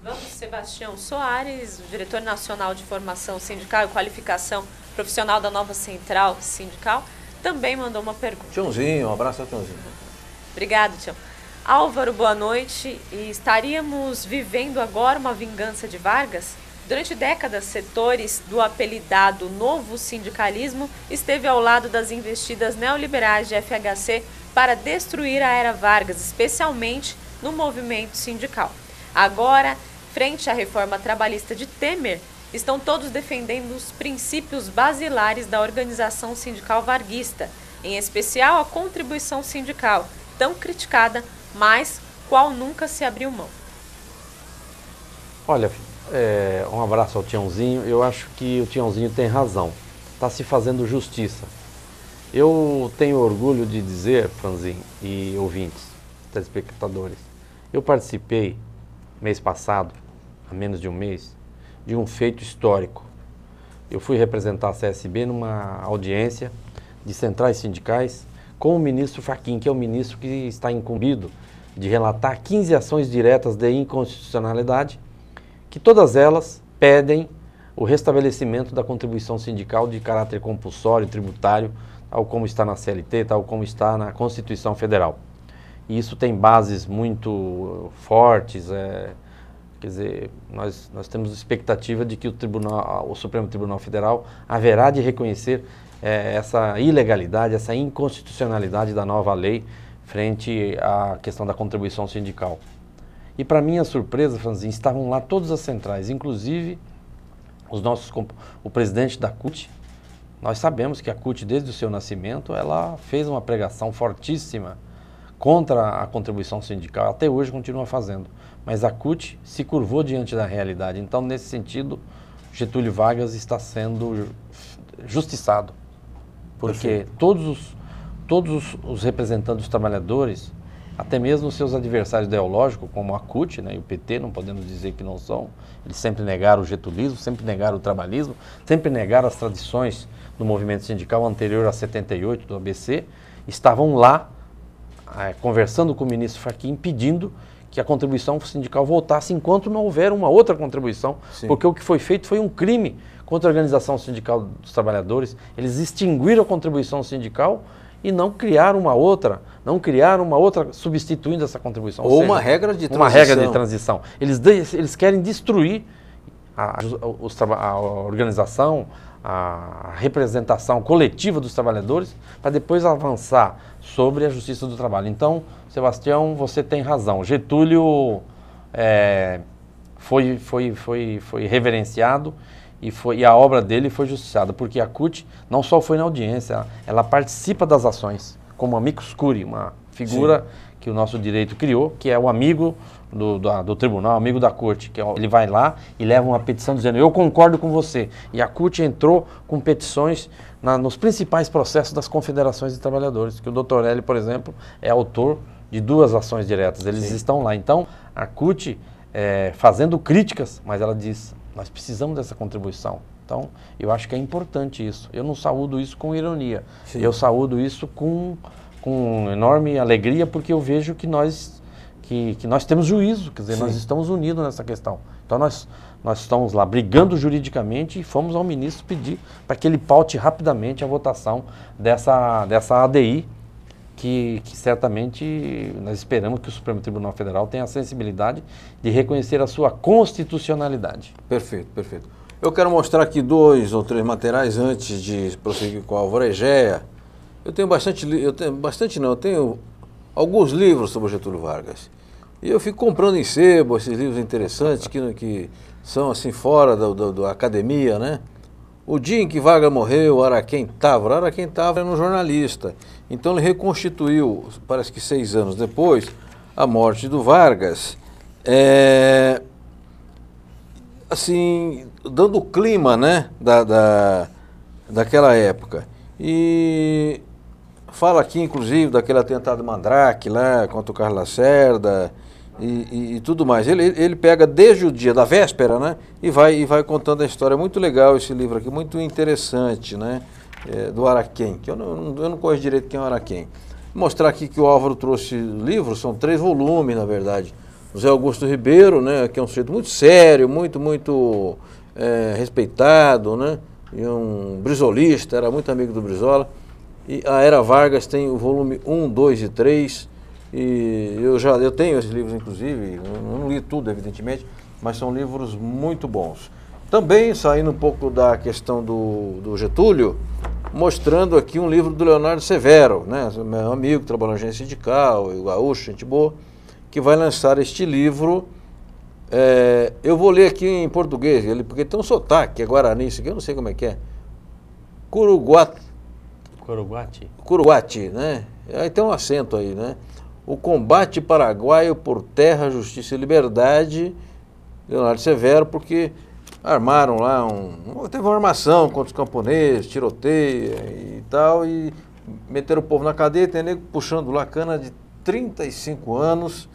Vamos, Sebastião Soares, diretor nacional de formação sindical e qualificação profissional da nova Central Sindical, também mandou uma pergunta. Tiãozinho, um abraço ao Tiãozinho. Obrigado, Tião. Álvaro, boa noite. E estaríamos vivendo agora uma vingança de Vargas? Durante décadas, setores do apelidado novo sindicalismo esteve ao lado das investidas neoliberais de FHC para destruir a era Vargas, especialmente no movimento sindical. Agora, frente à reforma trabalhista de Temer, estão todos defendendo os princípios basilares da organização sindical varguista, em especial a contribuição sindical, tão criticada, mas qual nunca se abriu mão. Olha, é, um abraço ao Tiãozinho. Eu acho que o Tiãozinho tem razão. Está se fazendo justiça. Eu tenho orgulho de dizer, Franzin e ouvintes, telespectadores, eu participei mês passado, há menos de um mês, de um feito histórico. Eu fui representar a CSB numa audiência de centrais sindicais com o ministro Faquim, que é o ministro que está incumbido de relatar 15 ações diretas de inconstitucionalidade que todas elas pedem o restabelecimento da contribuição sindical de caráter compulsório, tributário, tal como está na CLT, tal como está na Constituição Federal. E isso tem bases muito fortes, é, quer dizer, nós, nós temos expectativa de que o, Tribunal, o Supremo Tribunal Federal haverá de reconhecer é, essa ilegalidade, essa inconstitucionalidade da nova lei frente à questão da contribuição sindical. E para minha surpresa, Franzinho, estavam lá todas as centrais, inclusive os nossos o presidente da CUT. Nós sabemos que a CUT, desde o seu nascimento, ela fez uma pregação fortíssima contra a contribuição sindical, até hoje continua fazendo. Mas a CUT se curvou diante da realidade. Então, nesse sentido, Getúlio Vargas está sendo justiçado. Porque Perfeito. todos, os, todos os, os representantes dos trabalhadores até mesmo seus adversários ideológicos, como a CUT né, e o PT, não podemos dizer que não são, eles sempre negaram o getulismo, sempre negaram o trabalhismo, sempre negaram as tradições do movimento sindical anterior a 78, do ABC, estavam lá é, conversando com o ministro Fachin, pedindo que a contribuição sindical voltasse enquanto não houver uma outra contribuição, Sim. porque o que foi feito foi um crime contra a organização sindical dos trabalhadores, eles extinguiram a contribuição sindical e não criar uma outra, não criar uma outra substituindo essa contribuição. Ou, Ou seja, uma regra de transição. Uma regra de transição. Eles, eles querem destruir a, a, a organização, a representação coletiva dos trabalhadores para depois avançar sobre a justiça do trabalho. Então, Sebastião, você tem razão. Getúlio é, foi, foi, foi, foi reverenciado e, foi, e a obra dele foi justiçada, porque a CUT não só foi na audiência, ela, ela participa das ações, como amicus curi, uma figura Sim. que o nosso direito criou, que é o amigo do, do, do tribunal, amigo da corte, que é ele vai lá e leva uma petição dizendo eu concordo com você. E a CUT entrou com petições na, nos principais processos das confederações de trabalhadores, que o doutor L, por exemplo, é autor de duas ações diretas, eles Sim. estão lá. Então, a CUT é, fazendo críticas, mas ela diz nós precisamos dessa contribuição. Então, eu acho que é importante isso. Eu não saúdo isso com ironia. Sim. Eu saúdo isso com, com enorme alegria, porque eu vejo que nós, que, que nós temos juízo, quer dizer, Sim. nós estamos unidos nessa questão. Então, nós, nós estamos lá brigando juridicamente e fomos ao ministro pedir para que ele paute rapidamente a votação dessa, dessa ADI que, que, certamente nós esperamos que o Supremo Tribunal Federal tenha a sensibilidade de reconhecer a sua constitucionalidade. Perfeito, perfeito. Eu quero mostrar aqui dois ou três materiais antes de prosseguir com a Alvoregeia. Eu tenho bastante, eu tenho bastante não, eu tenho alguns livros sobre Getúlio Vargas. E eu fico comprando em sebo esses livros interessantes que, que são assim fora da academia, né? O dia em que Vargas morreu, Araquém Távora. Araquém Távora era um jornalista. Então ele reconstituiu, parece que seis anos depois, a morte do Vargas. É, assim, dando o clima né, da, da, daquela época. E fala aqui, inclusive, daquele atentado Mandrake lá contra o Carlos Lacerda e, e, e, tudo mais. Ele, ele pega desde o dia da véspera, né? E vai, e vai contando a história. É muito legal esse livro aqui, muito interessante, né? é, do Araquém, que eu não, eu não conheço direito quem é o Araquém. Vou mostrar aqui que o Álvaro trouxe livros, são três volumes, na verdade. José Augusto Ribeiro, né, que é um sujeito muito sério, muito, muito é, respeitado, né, e um brisolista, era muito amigo do Brizola. E a Era Vargas tem o volume 1, 2 e 3. E eu já eu tenho esses livros, inclusive, eu não li tudo, evidentemente, mas são livros muito bons. Também, saindo um pouco da questão do, do Getúlio, mostrando aqui um livro do Leonardo Severo, né, meu amigo que na agência sindical, o Gaúcho, gente boa, que vai lançar este livro. É, eu vou ler aqui em português, ele, porque tem um sotaque, é Guarani, isso aqui eu não sei como é que é. Curuguati Curuguati. Curuguati, né? Aí tem um acento aí, né? O combate paraguaio por terra, justiça e liberdade, Leonardo Severo, porque armaram lá um. Teve uma armação contra os camponeses, tiroteia e tal, e meteram o povo na cadeia, tem nego puxando lá cana de 35 anos.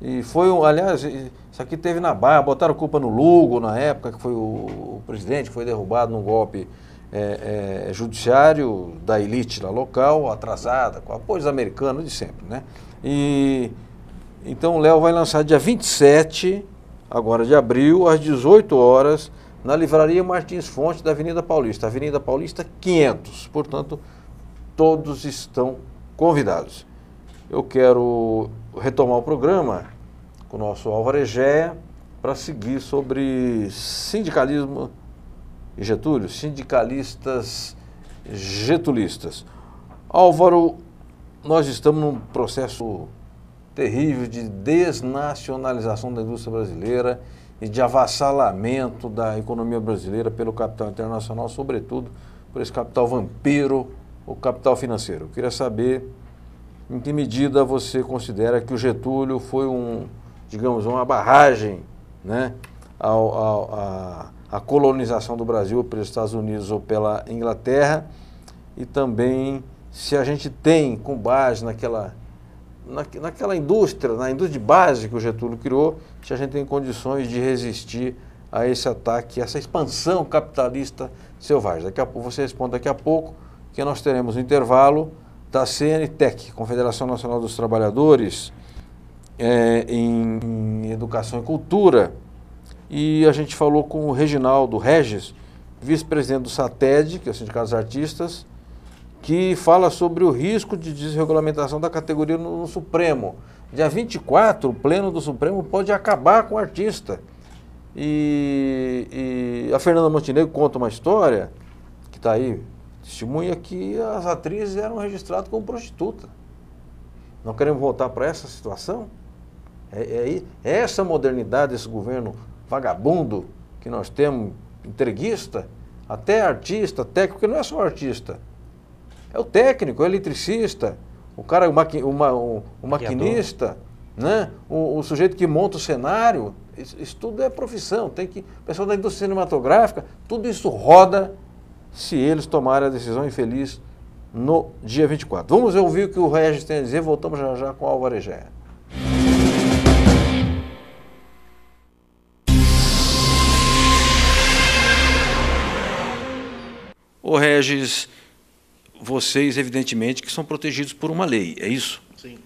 E foi um, aliás, isso aqui teve na Barra, botaram culpa no Lugo na época, que foi o, o presidente que foi derrubado num golpe é, é, judiciário da elite lá local, atrasada, com apoios americanos de sempre, né? E então o Léo vai lançar dia 27 agora de abril, às 18 horas, na Livraria Martins Fonte da Avenida Paulista, Avenida Paulista 500. Portanto, todos estão convidados. Eu quero retomar o programa com o nosso Álvaro Egea para seguir sobre sindicalismo e Getúlio, sindicalistas getulistas. Álvaro, nós estamos num processo terrível de desnacionalização da indústria brasileira e de avassalamento da economia brasileira pelo capital internacional, sobretudo por esse capital vampiro, o capital financeiro. Eu queria saber em que medida você considera que o Getúlio foi um, digamos, uma barragem, né, ao, ao, a, a colonização do Brasil pelos Estados Unidos ou pela Inglaterra e também se a gente tem, com base naquela naquela indústria, na indústria de base que o Getúlio criou, se a gente tem condições de resistir a esse ataque, essa expansão capitalista selvagem. Daqui a, pouco você responde daqui a pouco que nós teremos um intervalo da CNTEC, Confederação Nacional dos Trabalhadores, é, em, em Educação e Cultura. E a gente falou com o Reginaldo Regis, vice-presidente do SATED, que é o Sindicato dos Artistas, que fala sobre o risco de desregulamentação da categoria no, no Supremo. Dia 24, o pleno do Supremo pode acabar com o artista. E, e a Fernanda Montenegro conta uma história, que está aí, testemunha, que as atrizes eram registradas como prostituta. Não queremos voltar para essa situação? É, é, é essa modernidade, esse governo vagabundo que nós temos, entreguista, até artista, técnico, que não é só artista é o técnico, é o eletricista, o cara, o, maqui, uma, o, o maquinista, né? O, o, sujeito que monta o cenário. Isso, isso tudo é profissão. Tem que, o pessoal da indústria cinematográfica, tudo isso roda se eles tomarem a decisão infeliz no dia 24. Vamos ouvir o que o Regis tem a dizer, voltamos já já com o Álvaro Egea. O Regis, vocês, evidentemente, que são protegidos por uma lei, é isso? Sim.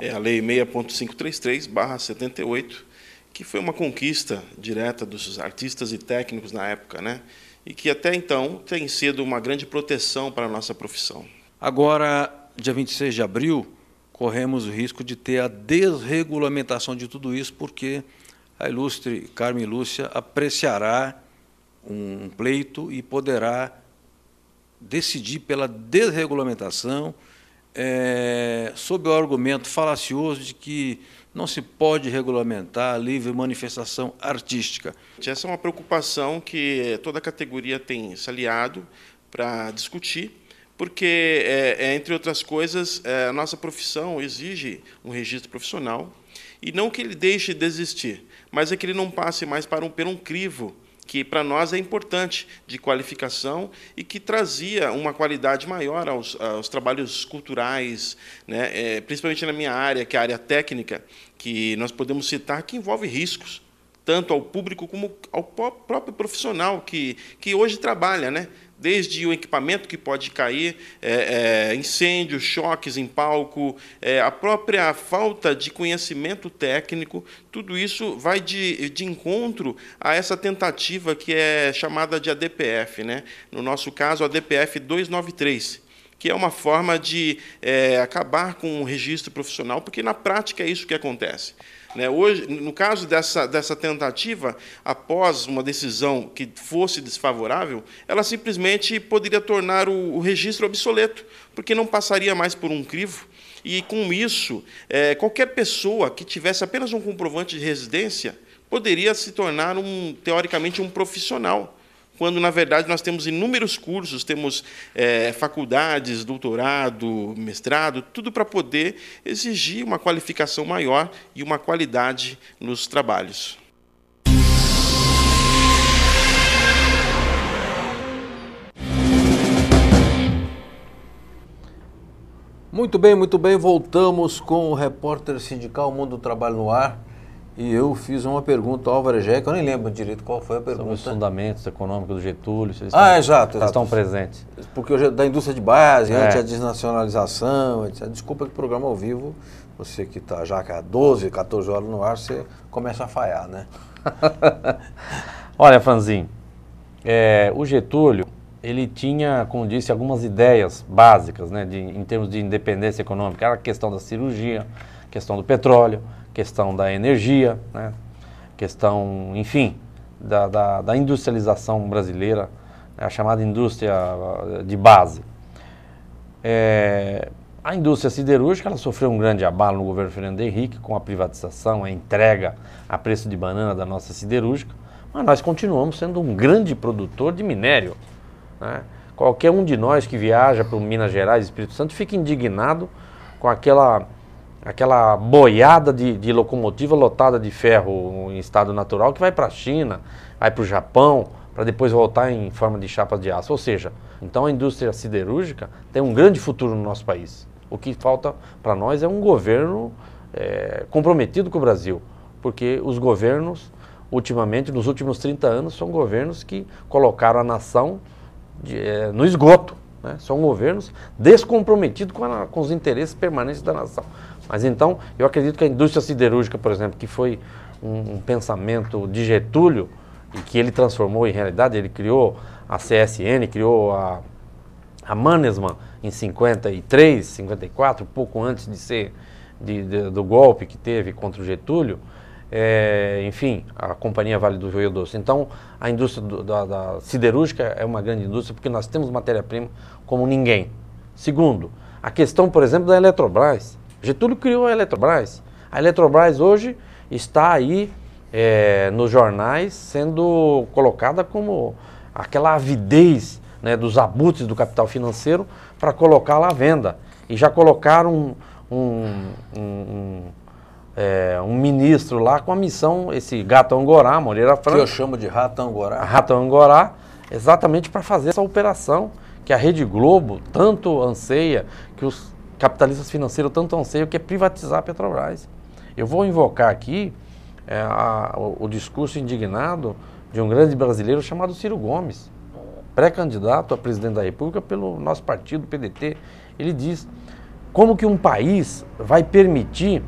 É a Lei 6.533-78, que foi uma conquista direta dos artistas e técnicos na época, né? e que até então tem sido uma grande proteção para a nossa profissão. Agora, dia 26 de abril, corremos o risco de ter a desregulamentação de tudo isso, porque a ilustre Carmen Lúcia apreciará um pleito e poderá decidir pela desregulamentação, é, sob o argumento falacioso de que não se pode regulamentar a livre manifestação artística. Essa é uma preocupação que toda a categoria tem se aliado para discutir, porque, é, é entre outras coisas, é, a nossa profissão exige um registro profissional, e não que ele deixe de existir, mas é que ele não passe mais para um, por um crivo que para nós é importante de qualificação e que trazia uma qualidade maior aos, aos trabalhos culturais, né? É, principalmente na minha área, que é a área técnica, que nós podemos citar que envolve riscos tanto ao público como ao próprio profissional que, que hoje trabalha, né? desde o equipamento que pode cair, é, é, incêndios, choques em palco, é, a própria falta de conhecimento técnico, tudo isso vai de, de encontro a essa tentativa que é chamada de ADPF, né? no nosso caso, a ADPF 293 que é uma forma de é, acabar com o registro profissional, porque na prática é isso que acontece. Né? Hoje, no caso dessa, dessa tentativa, após uma decisão que fosse desfavorável, ela simplesmente poderia tornar o, o registro obsoleto, porque não passaria mais por um crivo. E com isso, é, qualquer pessoa que tivesse apenas um comprovante de residência poderia se tornar um, teoricamente um profissional quando na verdade nós temos inúmeros cursos, temos é, faculdades, doutorado, mestrado, tudo para poder exigir uma qualificação maior e uma qualidade nos trabalhos. Muito bem, muito bem, voltamos com o repórter sindical Mundo do Trabalho no Ar e eu fiz uma pergunta ao Álvaro Alvarejé, que eu nem lembro direito qual foi a pergunta. Sobre os fundamentos econômicos do Getúlio, ah, estão, exato, estão presentes. Porque da indústria de base, é. antes a desnacionalização, etc. Desculpa que o programa ao vivo, você que está já há 12, 14 horas no ar, você começa a falhar, né? Olha, Franzin, é, o Getúlio, ele tinha, como disse, algumas ideias básicas, né, de, em termos de independência econômica. Era a questão da cirurgia, questão do petróleo, questão da energia, né? questão, enfim, da, da, da industrialização brasileira, né? a chamada indústria eh, de base. É, a indústria siderúrgica ela sofreu um grande abalo no governo Fernando Henrique com a privatização, a entrega a preço de banana da nossa siderúrgica, mas nós continuamos sendo um grande produtor de minério. Né? Qualquer um de nós que viaja para o Minas Gerais, Espírito Santo, fica indignado com aquela aquela boiada de, de locomotiva lotada de ferro em estado natural que vai para a China, vai para o Japão, para depois voltar em forma de chapas de aço. Ou seja, então a indústria siderúrgica tem um grande futuro no nosso país. O que falta para nós é um governo é, comprometido com o Brasil, porque os governos, ultimamente, nos últimos 30 anos, são governos que colocaram a nação de, é, no esgoto. Né? São governos descomprometidos com, a, com os interesses permanentes da nação. Mas então, eu acredito que a indústria siderúrgica, por exemplo, que foi um, um pensamento de Getúlio e que ele transformou em realidade, ele criou a CSN, criou a, a Mannesmann em 53, 54, pouco antes de ser de, de, do golpe que teve contra o Getúlio, é, enfim, a Companhia Vale do Rio Doce. Então, a indústria do, da, da siderúrgica é uma grande indústria porque nós temos matéria-prima como ninguém. Segundo, a questão, por exemplo, da Eletrobras. Getúlio criou a Eletrobras. A Eletrobras hoje está aí é, nos jornais sendo colocada como aquela avidez né, dos abutres do capital financeiro para colocá-la à venda. E já colocaram um, um, um, é, um, ministro lá com a missão, esse gato angorá, Moreira Franco. Que eu chamo de rato angorá. Rato angorá, exatamente para fazer essa operação que a Rede Globo tanto anseia, que os capitalistas financeiros tanto tão que é privatizar a Petrobras. Eu vou invocar aqui é, a, o, o, discurso indignado de um grande brasileiro chamado Ciro Gomes, pré-candidato a presidente da República pelo nosso partido, PDT. Ele diz: como que um país vai permitir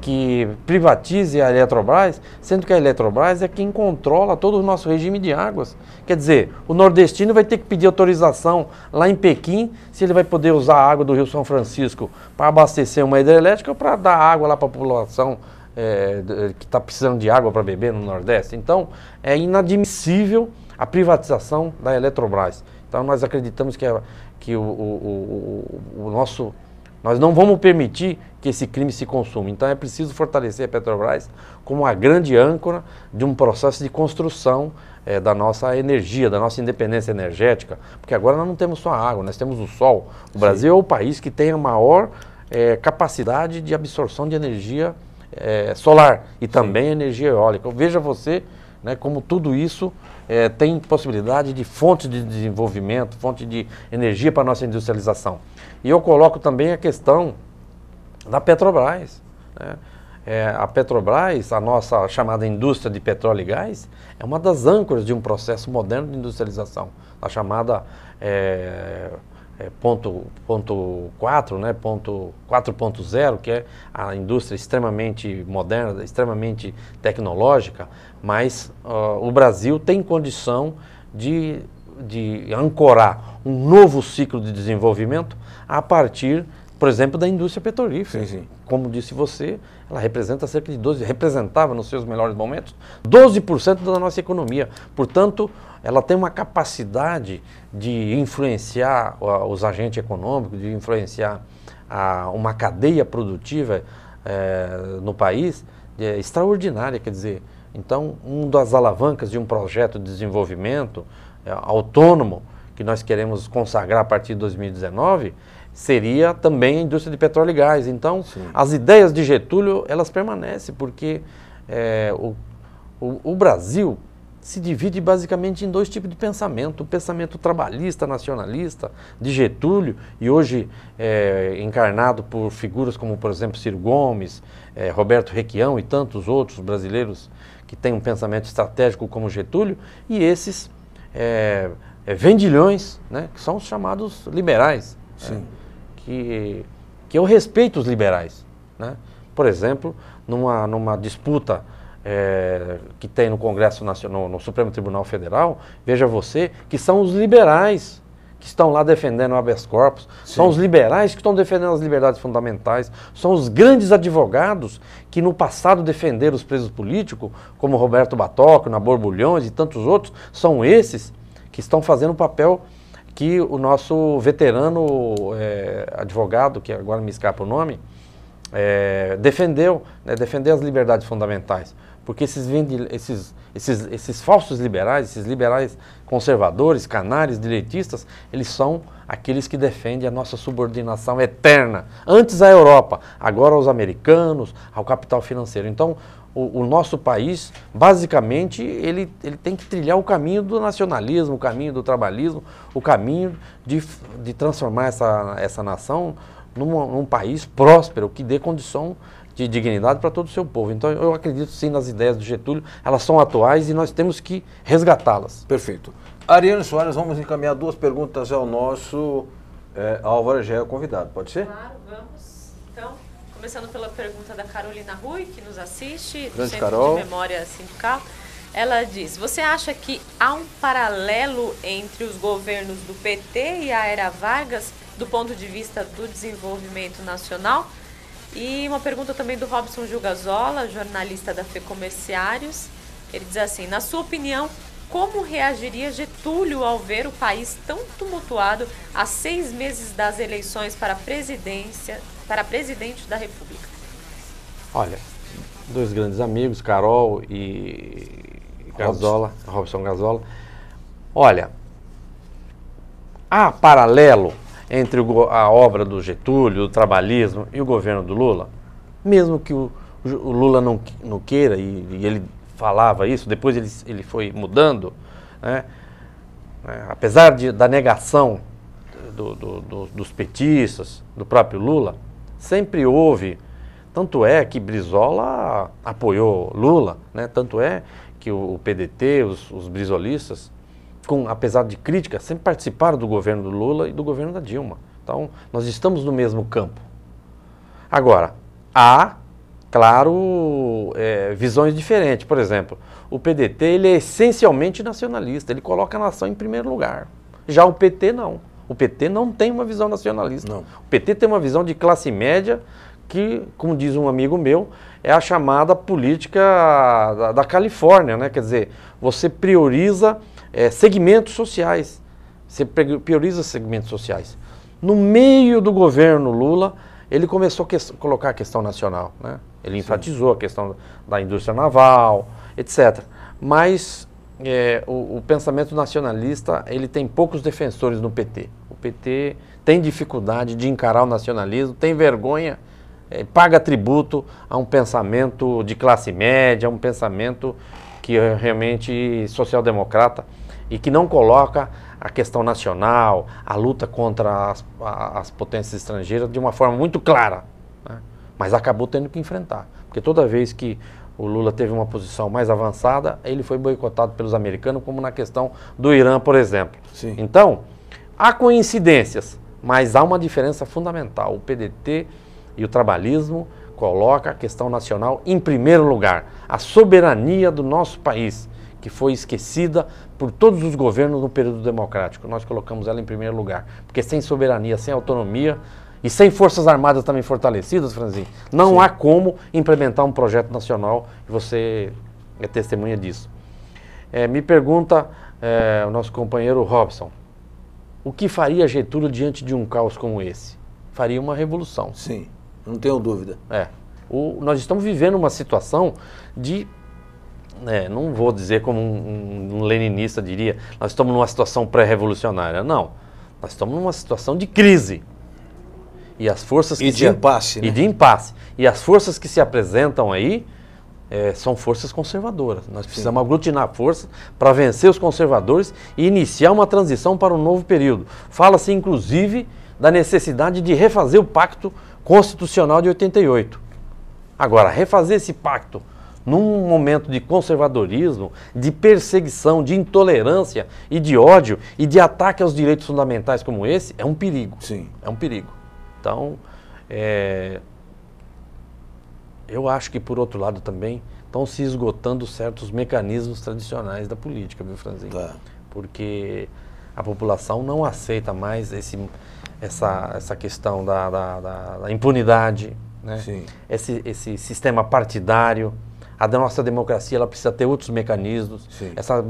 que privatize a Eletrobras, sendo que a Eletrobras é quem controla todo o nosso regime de águas? Quer dizer, o nordestino vai ter que pedir autorização lá em Pequim se ele vai poder usar a água do Rio São Francisco para abastecer uma hidrelétrica ou para dar água lá para a população é, que está precisando de água para beber no Nordeste. Então, é inadmissível a privatização da Eletrobras. Então, nós acreditamos que, é, que o, o, o, o nosso nós não vamos permitir que esse crime se consuma. Então é preciso fortalecer a Petrobras como uma grande âncora de um processo de construção é, da nossa energia, da nossa independência energética, porque agora nós não temos só água, nós temos o sol. O Sim. Brasil é o país que tem a maior é, capacidade de absorção de energia é, solar e também Sim. energia eólica. Veja você né, como tudo isso é, tem possibilidade de fonte de desenvolvimento, fonte de energia para a nossa industrialização. E eu coloco também a questão da Petrobras. Né? É, a Petrobras, a nossa chamada indústria de petróleo e gás, é uma das âncoras de um processo moderno de industrialização, a chamada é, é, ponto, ponto 4, né, ponto 4.0, que é a indústria extremamente moderna, extremamente tecnológica, mas uh, o Brasil tem condição de, de ancorar um novo ciclo de desenvolvimento a partir, por exemplo, da indústria petrolífera. Sim, sim. Como disse você, ela representa cerca de 12%, representava nos seus melhores momentos, 12% da nossa economia. Portanto, ela tem uma capacidade de influenciar os agentes econômicos, de influenciar a, uma cadeia produtiva é, no país é, extraordinária, quer dizer, então, uma das alavancas de um projeto de desenvolvimento é, autônomo que nós queremos consagrar a partir de 2019 seria também a indústria de petróleo e gás. Então, Sim. as ideias de Getúlio, elas permanecem, porque é, o, o, o, Brasil se divide basicamente em dois tipos de pensamento. O pensamento trabalhista, nacionalista, de Getúlio, e hoje é, encarnado por figuras como, por exemplo, Ciro Gomes, é, Roberto Requião e tantos outros brasileiros que têm um pensamento estratégico como Getúlio, e esses é, é, vendilhões, né, que são os chamados liberais. Sim. É, que, que eu respeito os liberais. Né? Por exemplo, numa, numa disputa é, que tem no Congresso Nacional, no Supremo Tribunal Federal, veja você, que são os liberais que estão lá defendendo o habeas corpus, Sim. são os liberais que estão defendendo as liberdades fundamentais, são os grandes advogados que no passado defenderam os presos políticos, como Roberto Batocco, na Borbulhões e tantos outros, são esses que estão fazendo o papel que o nosso veterano é, advogado, que agora me escapa o nome, é, defendeu, né, defendeu as liberdades fundamentais. Porque esses, esses, esses, esses falsos liberais, esses liberais conservadores, canários, direitistas, eles são aqueles que defendem a nossa subordinação eterna. Antes à Europa, agora aos americanos, ao capital financeiro. Então, o, o, nosso país, basicamente, ele, ele tem que trilhar o caminho do nacionalismo, o caminho do trabalhismo, o caminho de, de transformar essa, essa nação num, num país próspero, que dê condição de dignidade para todo o seu povo. Então, eu acredito sim nas ideias do Getúlio, elas são atuais e nós temos que resgatá-las. Perfeito. Ariane Soares, vamos encaminhar duas perguntas ao nosso é, Álvaro Gé, convidado, pode ser? Claro, vamos. Então. Começando pela pergunta da Carolina Rui, que nos assiste, Grande do Centro Carol. de Memória Sindical. Ela diz: Você acha que há um paralelo entre os governos do PT e a era Vargas do ponto de vista do desenvolvimento nacional? E uma pergunta também do Robson Jugazola, jornalista da Fê Comerciários. Ele diz assim: Na sua opinião, como reagiria Getúlio ao ver o país tão tumultuado há seis meses das eleições para a presidência para presidente da República? Olha, dois grandes amigos, Carol e Gazola, Robson Gazola. Olha, há paralelo entre a obra do Getúlio, do trabalhismo e o governo do Lula? Mesmo que o, Lula não, queira, e, ele falava isso, depois ele, ele foi mudando, né? É, apesar de, da negação do, do, do, dos petistas, do próprio Lula, Sempre houve. Tanto é que Brizola apoiou Lula, né? tanto é que o PDT, os, os brizolistas, com, apesar de críticas, sempre participaram do governo do Lula e do governo da Dilma. Então, nós estamos no mesmo campo. Agora, há, claro, é, visões diferentes. Por exemplo, o PDT ele é essencialmente nacionalista, ele coloca a nação em primeiro lugar. Já o PT não. O PT não tem uma visão nacionalista. Não. O PT tem uma visão de classe média que, como diz um amigo meu, é a chamada política da, da Califórnia, né? Quer dizer, você prioriza é, segmentos sociais. Você prioriza segmentos sociais. No meio do governo Lula, ele começou a que colocar a questão nacional, né? Ele enfatizou Sim. a questão da indústria naval, etc. Mas é, o, o, pensamento nacionalista ele tem poucos defensores no PT. O PT tem dificuldade de encarar o nacionalismo, tem vergonha, é, paga tributo a um pensamento de classe média, a um pensamento que é realmente social-democrata e que não coloca a questão nacional, a luta contra as, as potências estrangeiras de uma forma muito clara. Né? Mas acabou tendo que enfrentar, porque toda vez que o Lula teve uma posição mais avançada, ele foi boicotado pelos americanos, como na questão do Irã, por exemplo. Sim. Então, há coincidências, mas há uma diferença fundamental. O PDT e o trabalhismo colocam a questão nacional em primeiro lugar, a soberania do nosso país, que foi esquecida por todos os governos no período democrático. Nós colocamos ela em primeiro lugar, porque sem soberania, sem autonomia, e sem Forças Armadas também fortalecidas, Franzinho, não Sim. há como implementar um projeto nacional e você é testemunha disso. É, me pergunta é, o nosso companheiro Robson, o que faria Getúlio diante de um caos como esse? Faria uma revolução. Sim, não tenho dúvida. É. O, nós estamos vivendo uma situação de é, não vou dizer como um, um, um, leninista diria, nós estamos numa situação pré-revolucionária. Não. Nós estamos numa situação de crise. E as forças e de se, impasse, né? e de impasse. E as forças que se apresentam aí é, são forças conservadoras. Nós precisamos Sim. aglutinar forças para vencer os conservadores e iniciar uma transição para um novo período. Fala-se inclusive da necessidade de refazer o pacto constitucional de 88. Agora, refazer esse pacto num momento de conservadorismo, de perseguição, de intolerância e de ódio e de ataque aos direitos fundamentais como esse, é um perigo. Sim. É um perigo. Então, é, eu acho que por outro lado também estão se esgotando certos mecanismos tradicionais da política, viu, Franzinho? Tá. Porque a população não aceita mais esse, essa, essa questão da, da, da, da impunidade, né? esse, esse sistema partidário. A nossa democracia ela precisa ter outros mecanismos. Essa,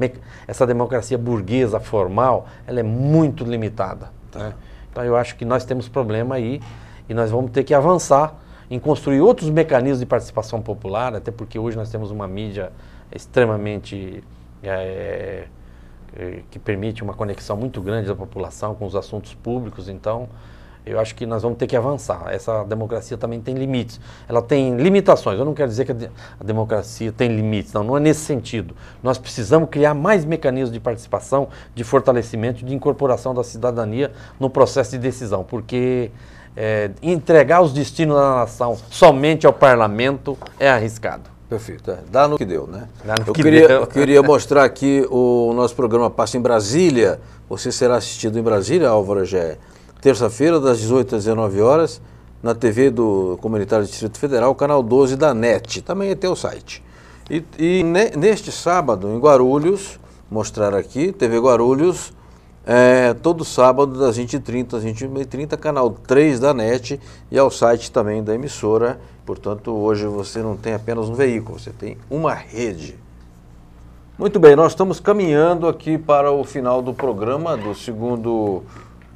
essa democracia burguesa formal ela é muito limitada. Tá. Né? Então eu acho que nós temos problema aí e nós vamos ter que avançar em construir outros mecanismos de participação popular, até porque hoje nós temos uma mídia extremamente é, que permite uma conexão muito grande da população com os assuntos públicos. Então eu acho que nós vamos ter que avançar. Essa democracia também tem limites. Ela tem limitações. Eu não quero dizer que a democracia tem limites, não, não é nesse sentido. Nós precisamos criar mais mecanismos de participação, de fortalecimento, de incorporação da cidadania no processo de decisão, porque é, entregar os destinos da nação somente ao parlamento é arriscado. Perfeito. É. Dá no que deu, né? No eu que queria, deu. queria mostrar aqui o nosso programa Passa em Brasília. Você será assistido em Brasília, Álvaro Gé terça-feira, das 18 às 19 horas, na TV do Comunitário Distrito Federal, canal 12 da NET, também até o site. E, e ne, neste sábado, em Guarulhos, mostrar aqui, TV Guarulhos, é, todo sábado das 20h30 às 21h30, canal 3 da NET e ao site também da emissora. Portanto, hoje você não tem apenas um veículo, você tem uma rede. Muito bem, nós estamos caminhando aqui para o final do programa do segundo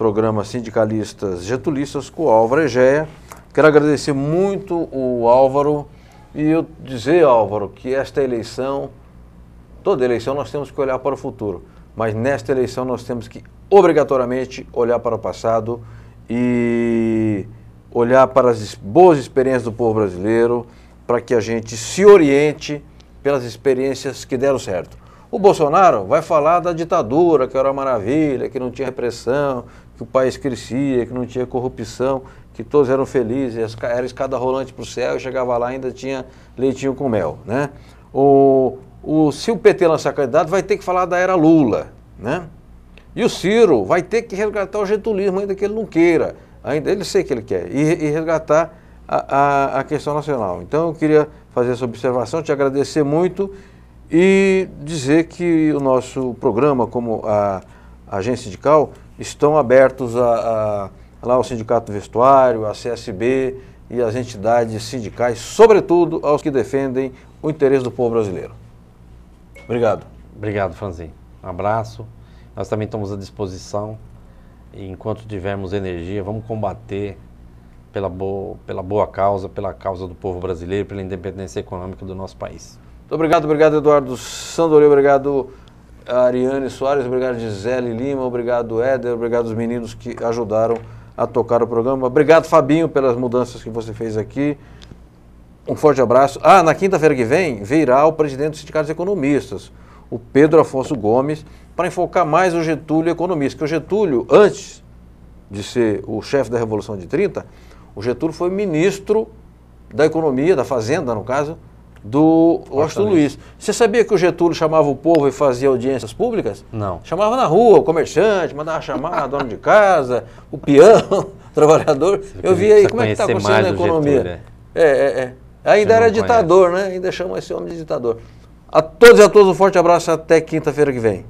programa Sindicalistas Getulistas com o Álvaro Egeia. Quero agradecer muito o Álvaro e eu dizer, Álvaro, que esta eleição, toda eleição nós temos que olhar para o futuro, mas nesta eleição nós temos que obrigatoriamente olhar para o passado e olhar para as boas experiências do povo brasileiro, para que a gente se oriente pelas experiências que deram certo. O Bolsonaro vai falar da ditadura, que era uma maravilha, que não tinha repressão, que o país crescia, que não tinha corrupção, que todos eram felizes, era escada rolante para o céu e chegava lá ainda tinha leitinho com mel. Né? O, o, se o PT lançar candidato, vai ter que falar da era Lula. Né? E o Ciro vai ter que resgatar o getulismo, ainda que ele não queira. Ainda ele sei que ele quer. E, e resgatar a, a, a questão nacional. Então eu queria fazer essa observação, te agradecer muito e dizer que o nosso programa, como a, a agência sindical, estão abertos a, a, lá ao Sindicato Vestuário, à CSB e às entidades sindicais, sobretudo aos que defendem o interesse do povo brasileiro. Obrigado. Obrigado, Franzinho. Um abraço. Nós também estamos à disposição e enquanto tivermos energia, vamos combater pela boa, pela boa causa, pela causa do povo brasileiro, pela independência econômica do nosso país. Muito obrigado, obrigado Eduardo Sandori, obrigado Ariane Soares, obrigado Gisele Lima, obrigado Éder, obrigado os meninos que ajudaram a tocar o programa. Obrigado Fabinho pelas mudanças que você fez aqui. Um forte abraço. Ah, na quinta-feira que vem virá o presidente do Sindicato Economistas, o Pedro Afonso Gomes, para enfocar mais o Getúlio economista. Que o Getúlio, antes de ser o chefe da Revolução de 30, o Getúlio foi ministro da Economia, da Fazenda, no caso, do Washington Luiz. Você sabia que o Getúlio chamava o povo e fazia audiências públicas? Não. Chamava na rua, o comerciante, mandava chamar, dono de casa, o peão, o trabalhador. Você Eu via aí como é que está acontecendo na economia. Getúlio, é, é, é. é. Ainda era ditador, conhece. né? Ainda chama esse homem de ditador. A todos e a todos um forte abraço até quinta-feira que vem.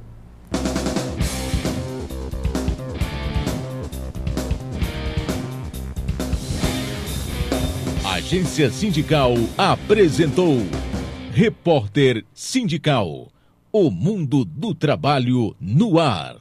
Agência Sindical apresentou Repórter Sindical. O mundo do trabalho no ar.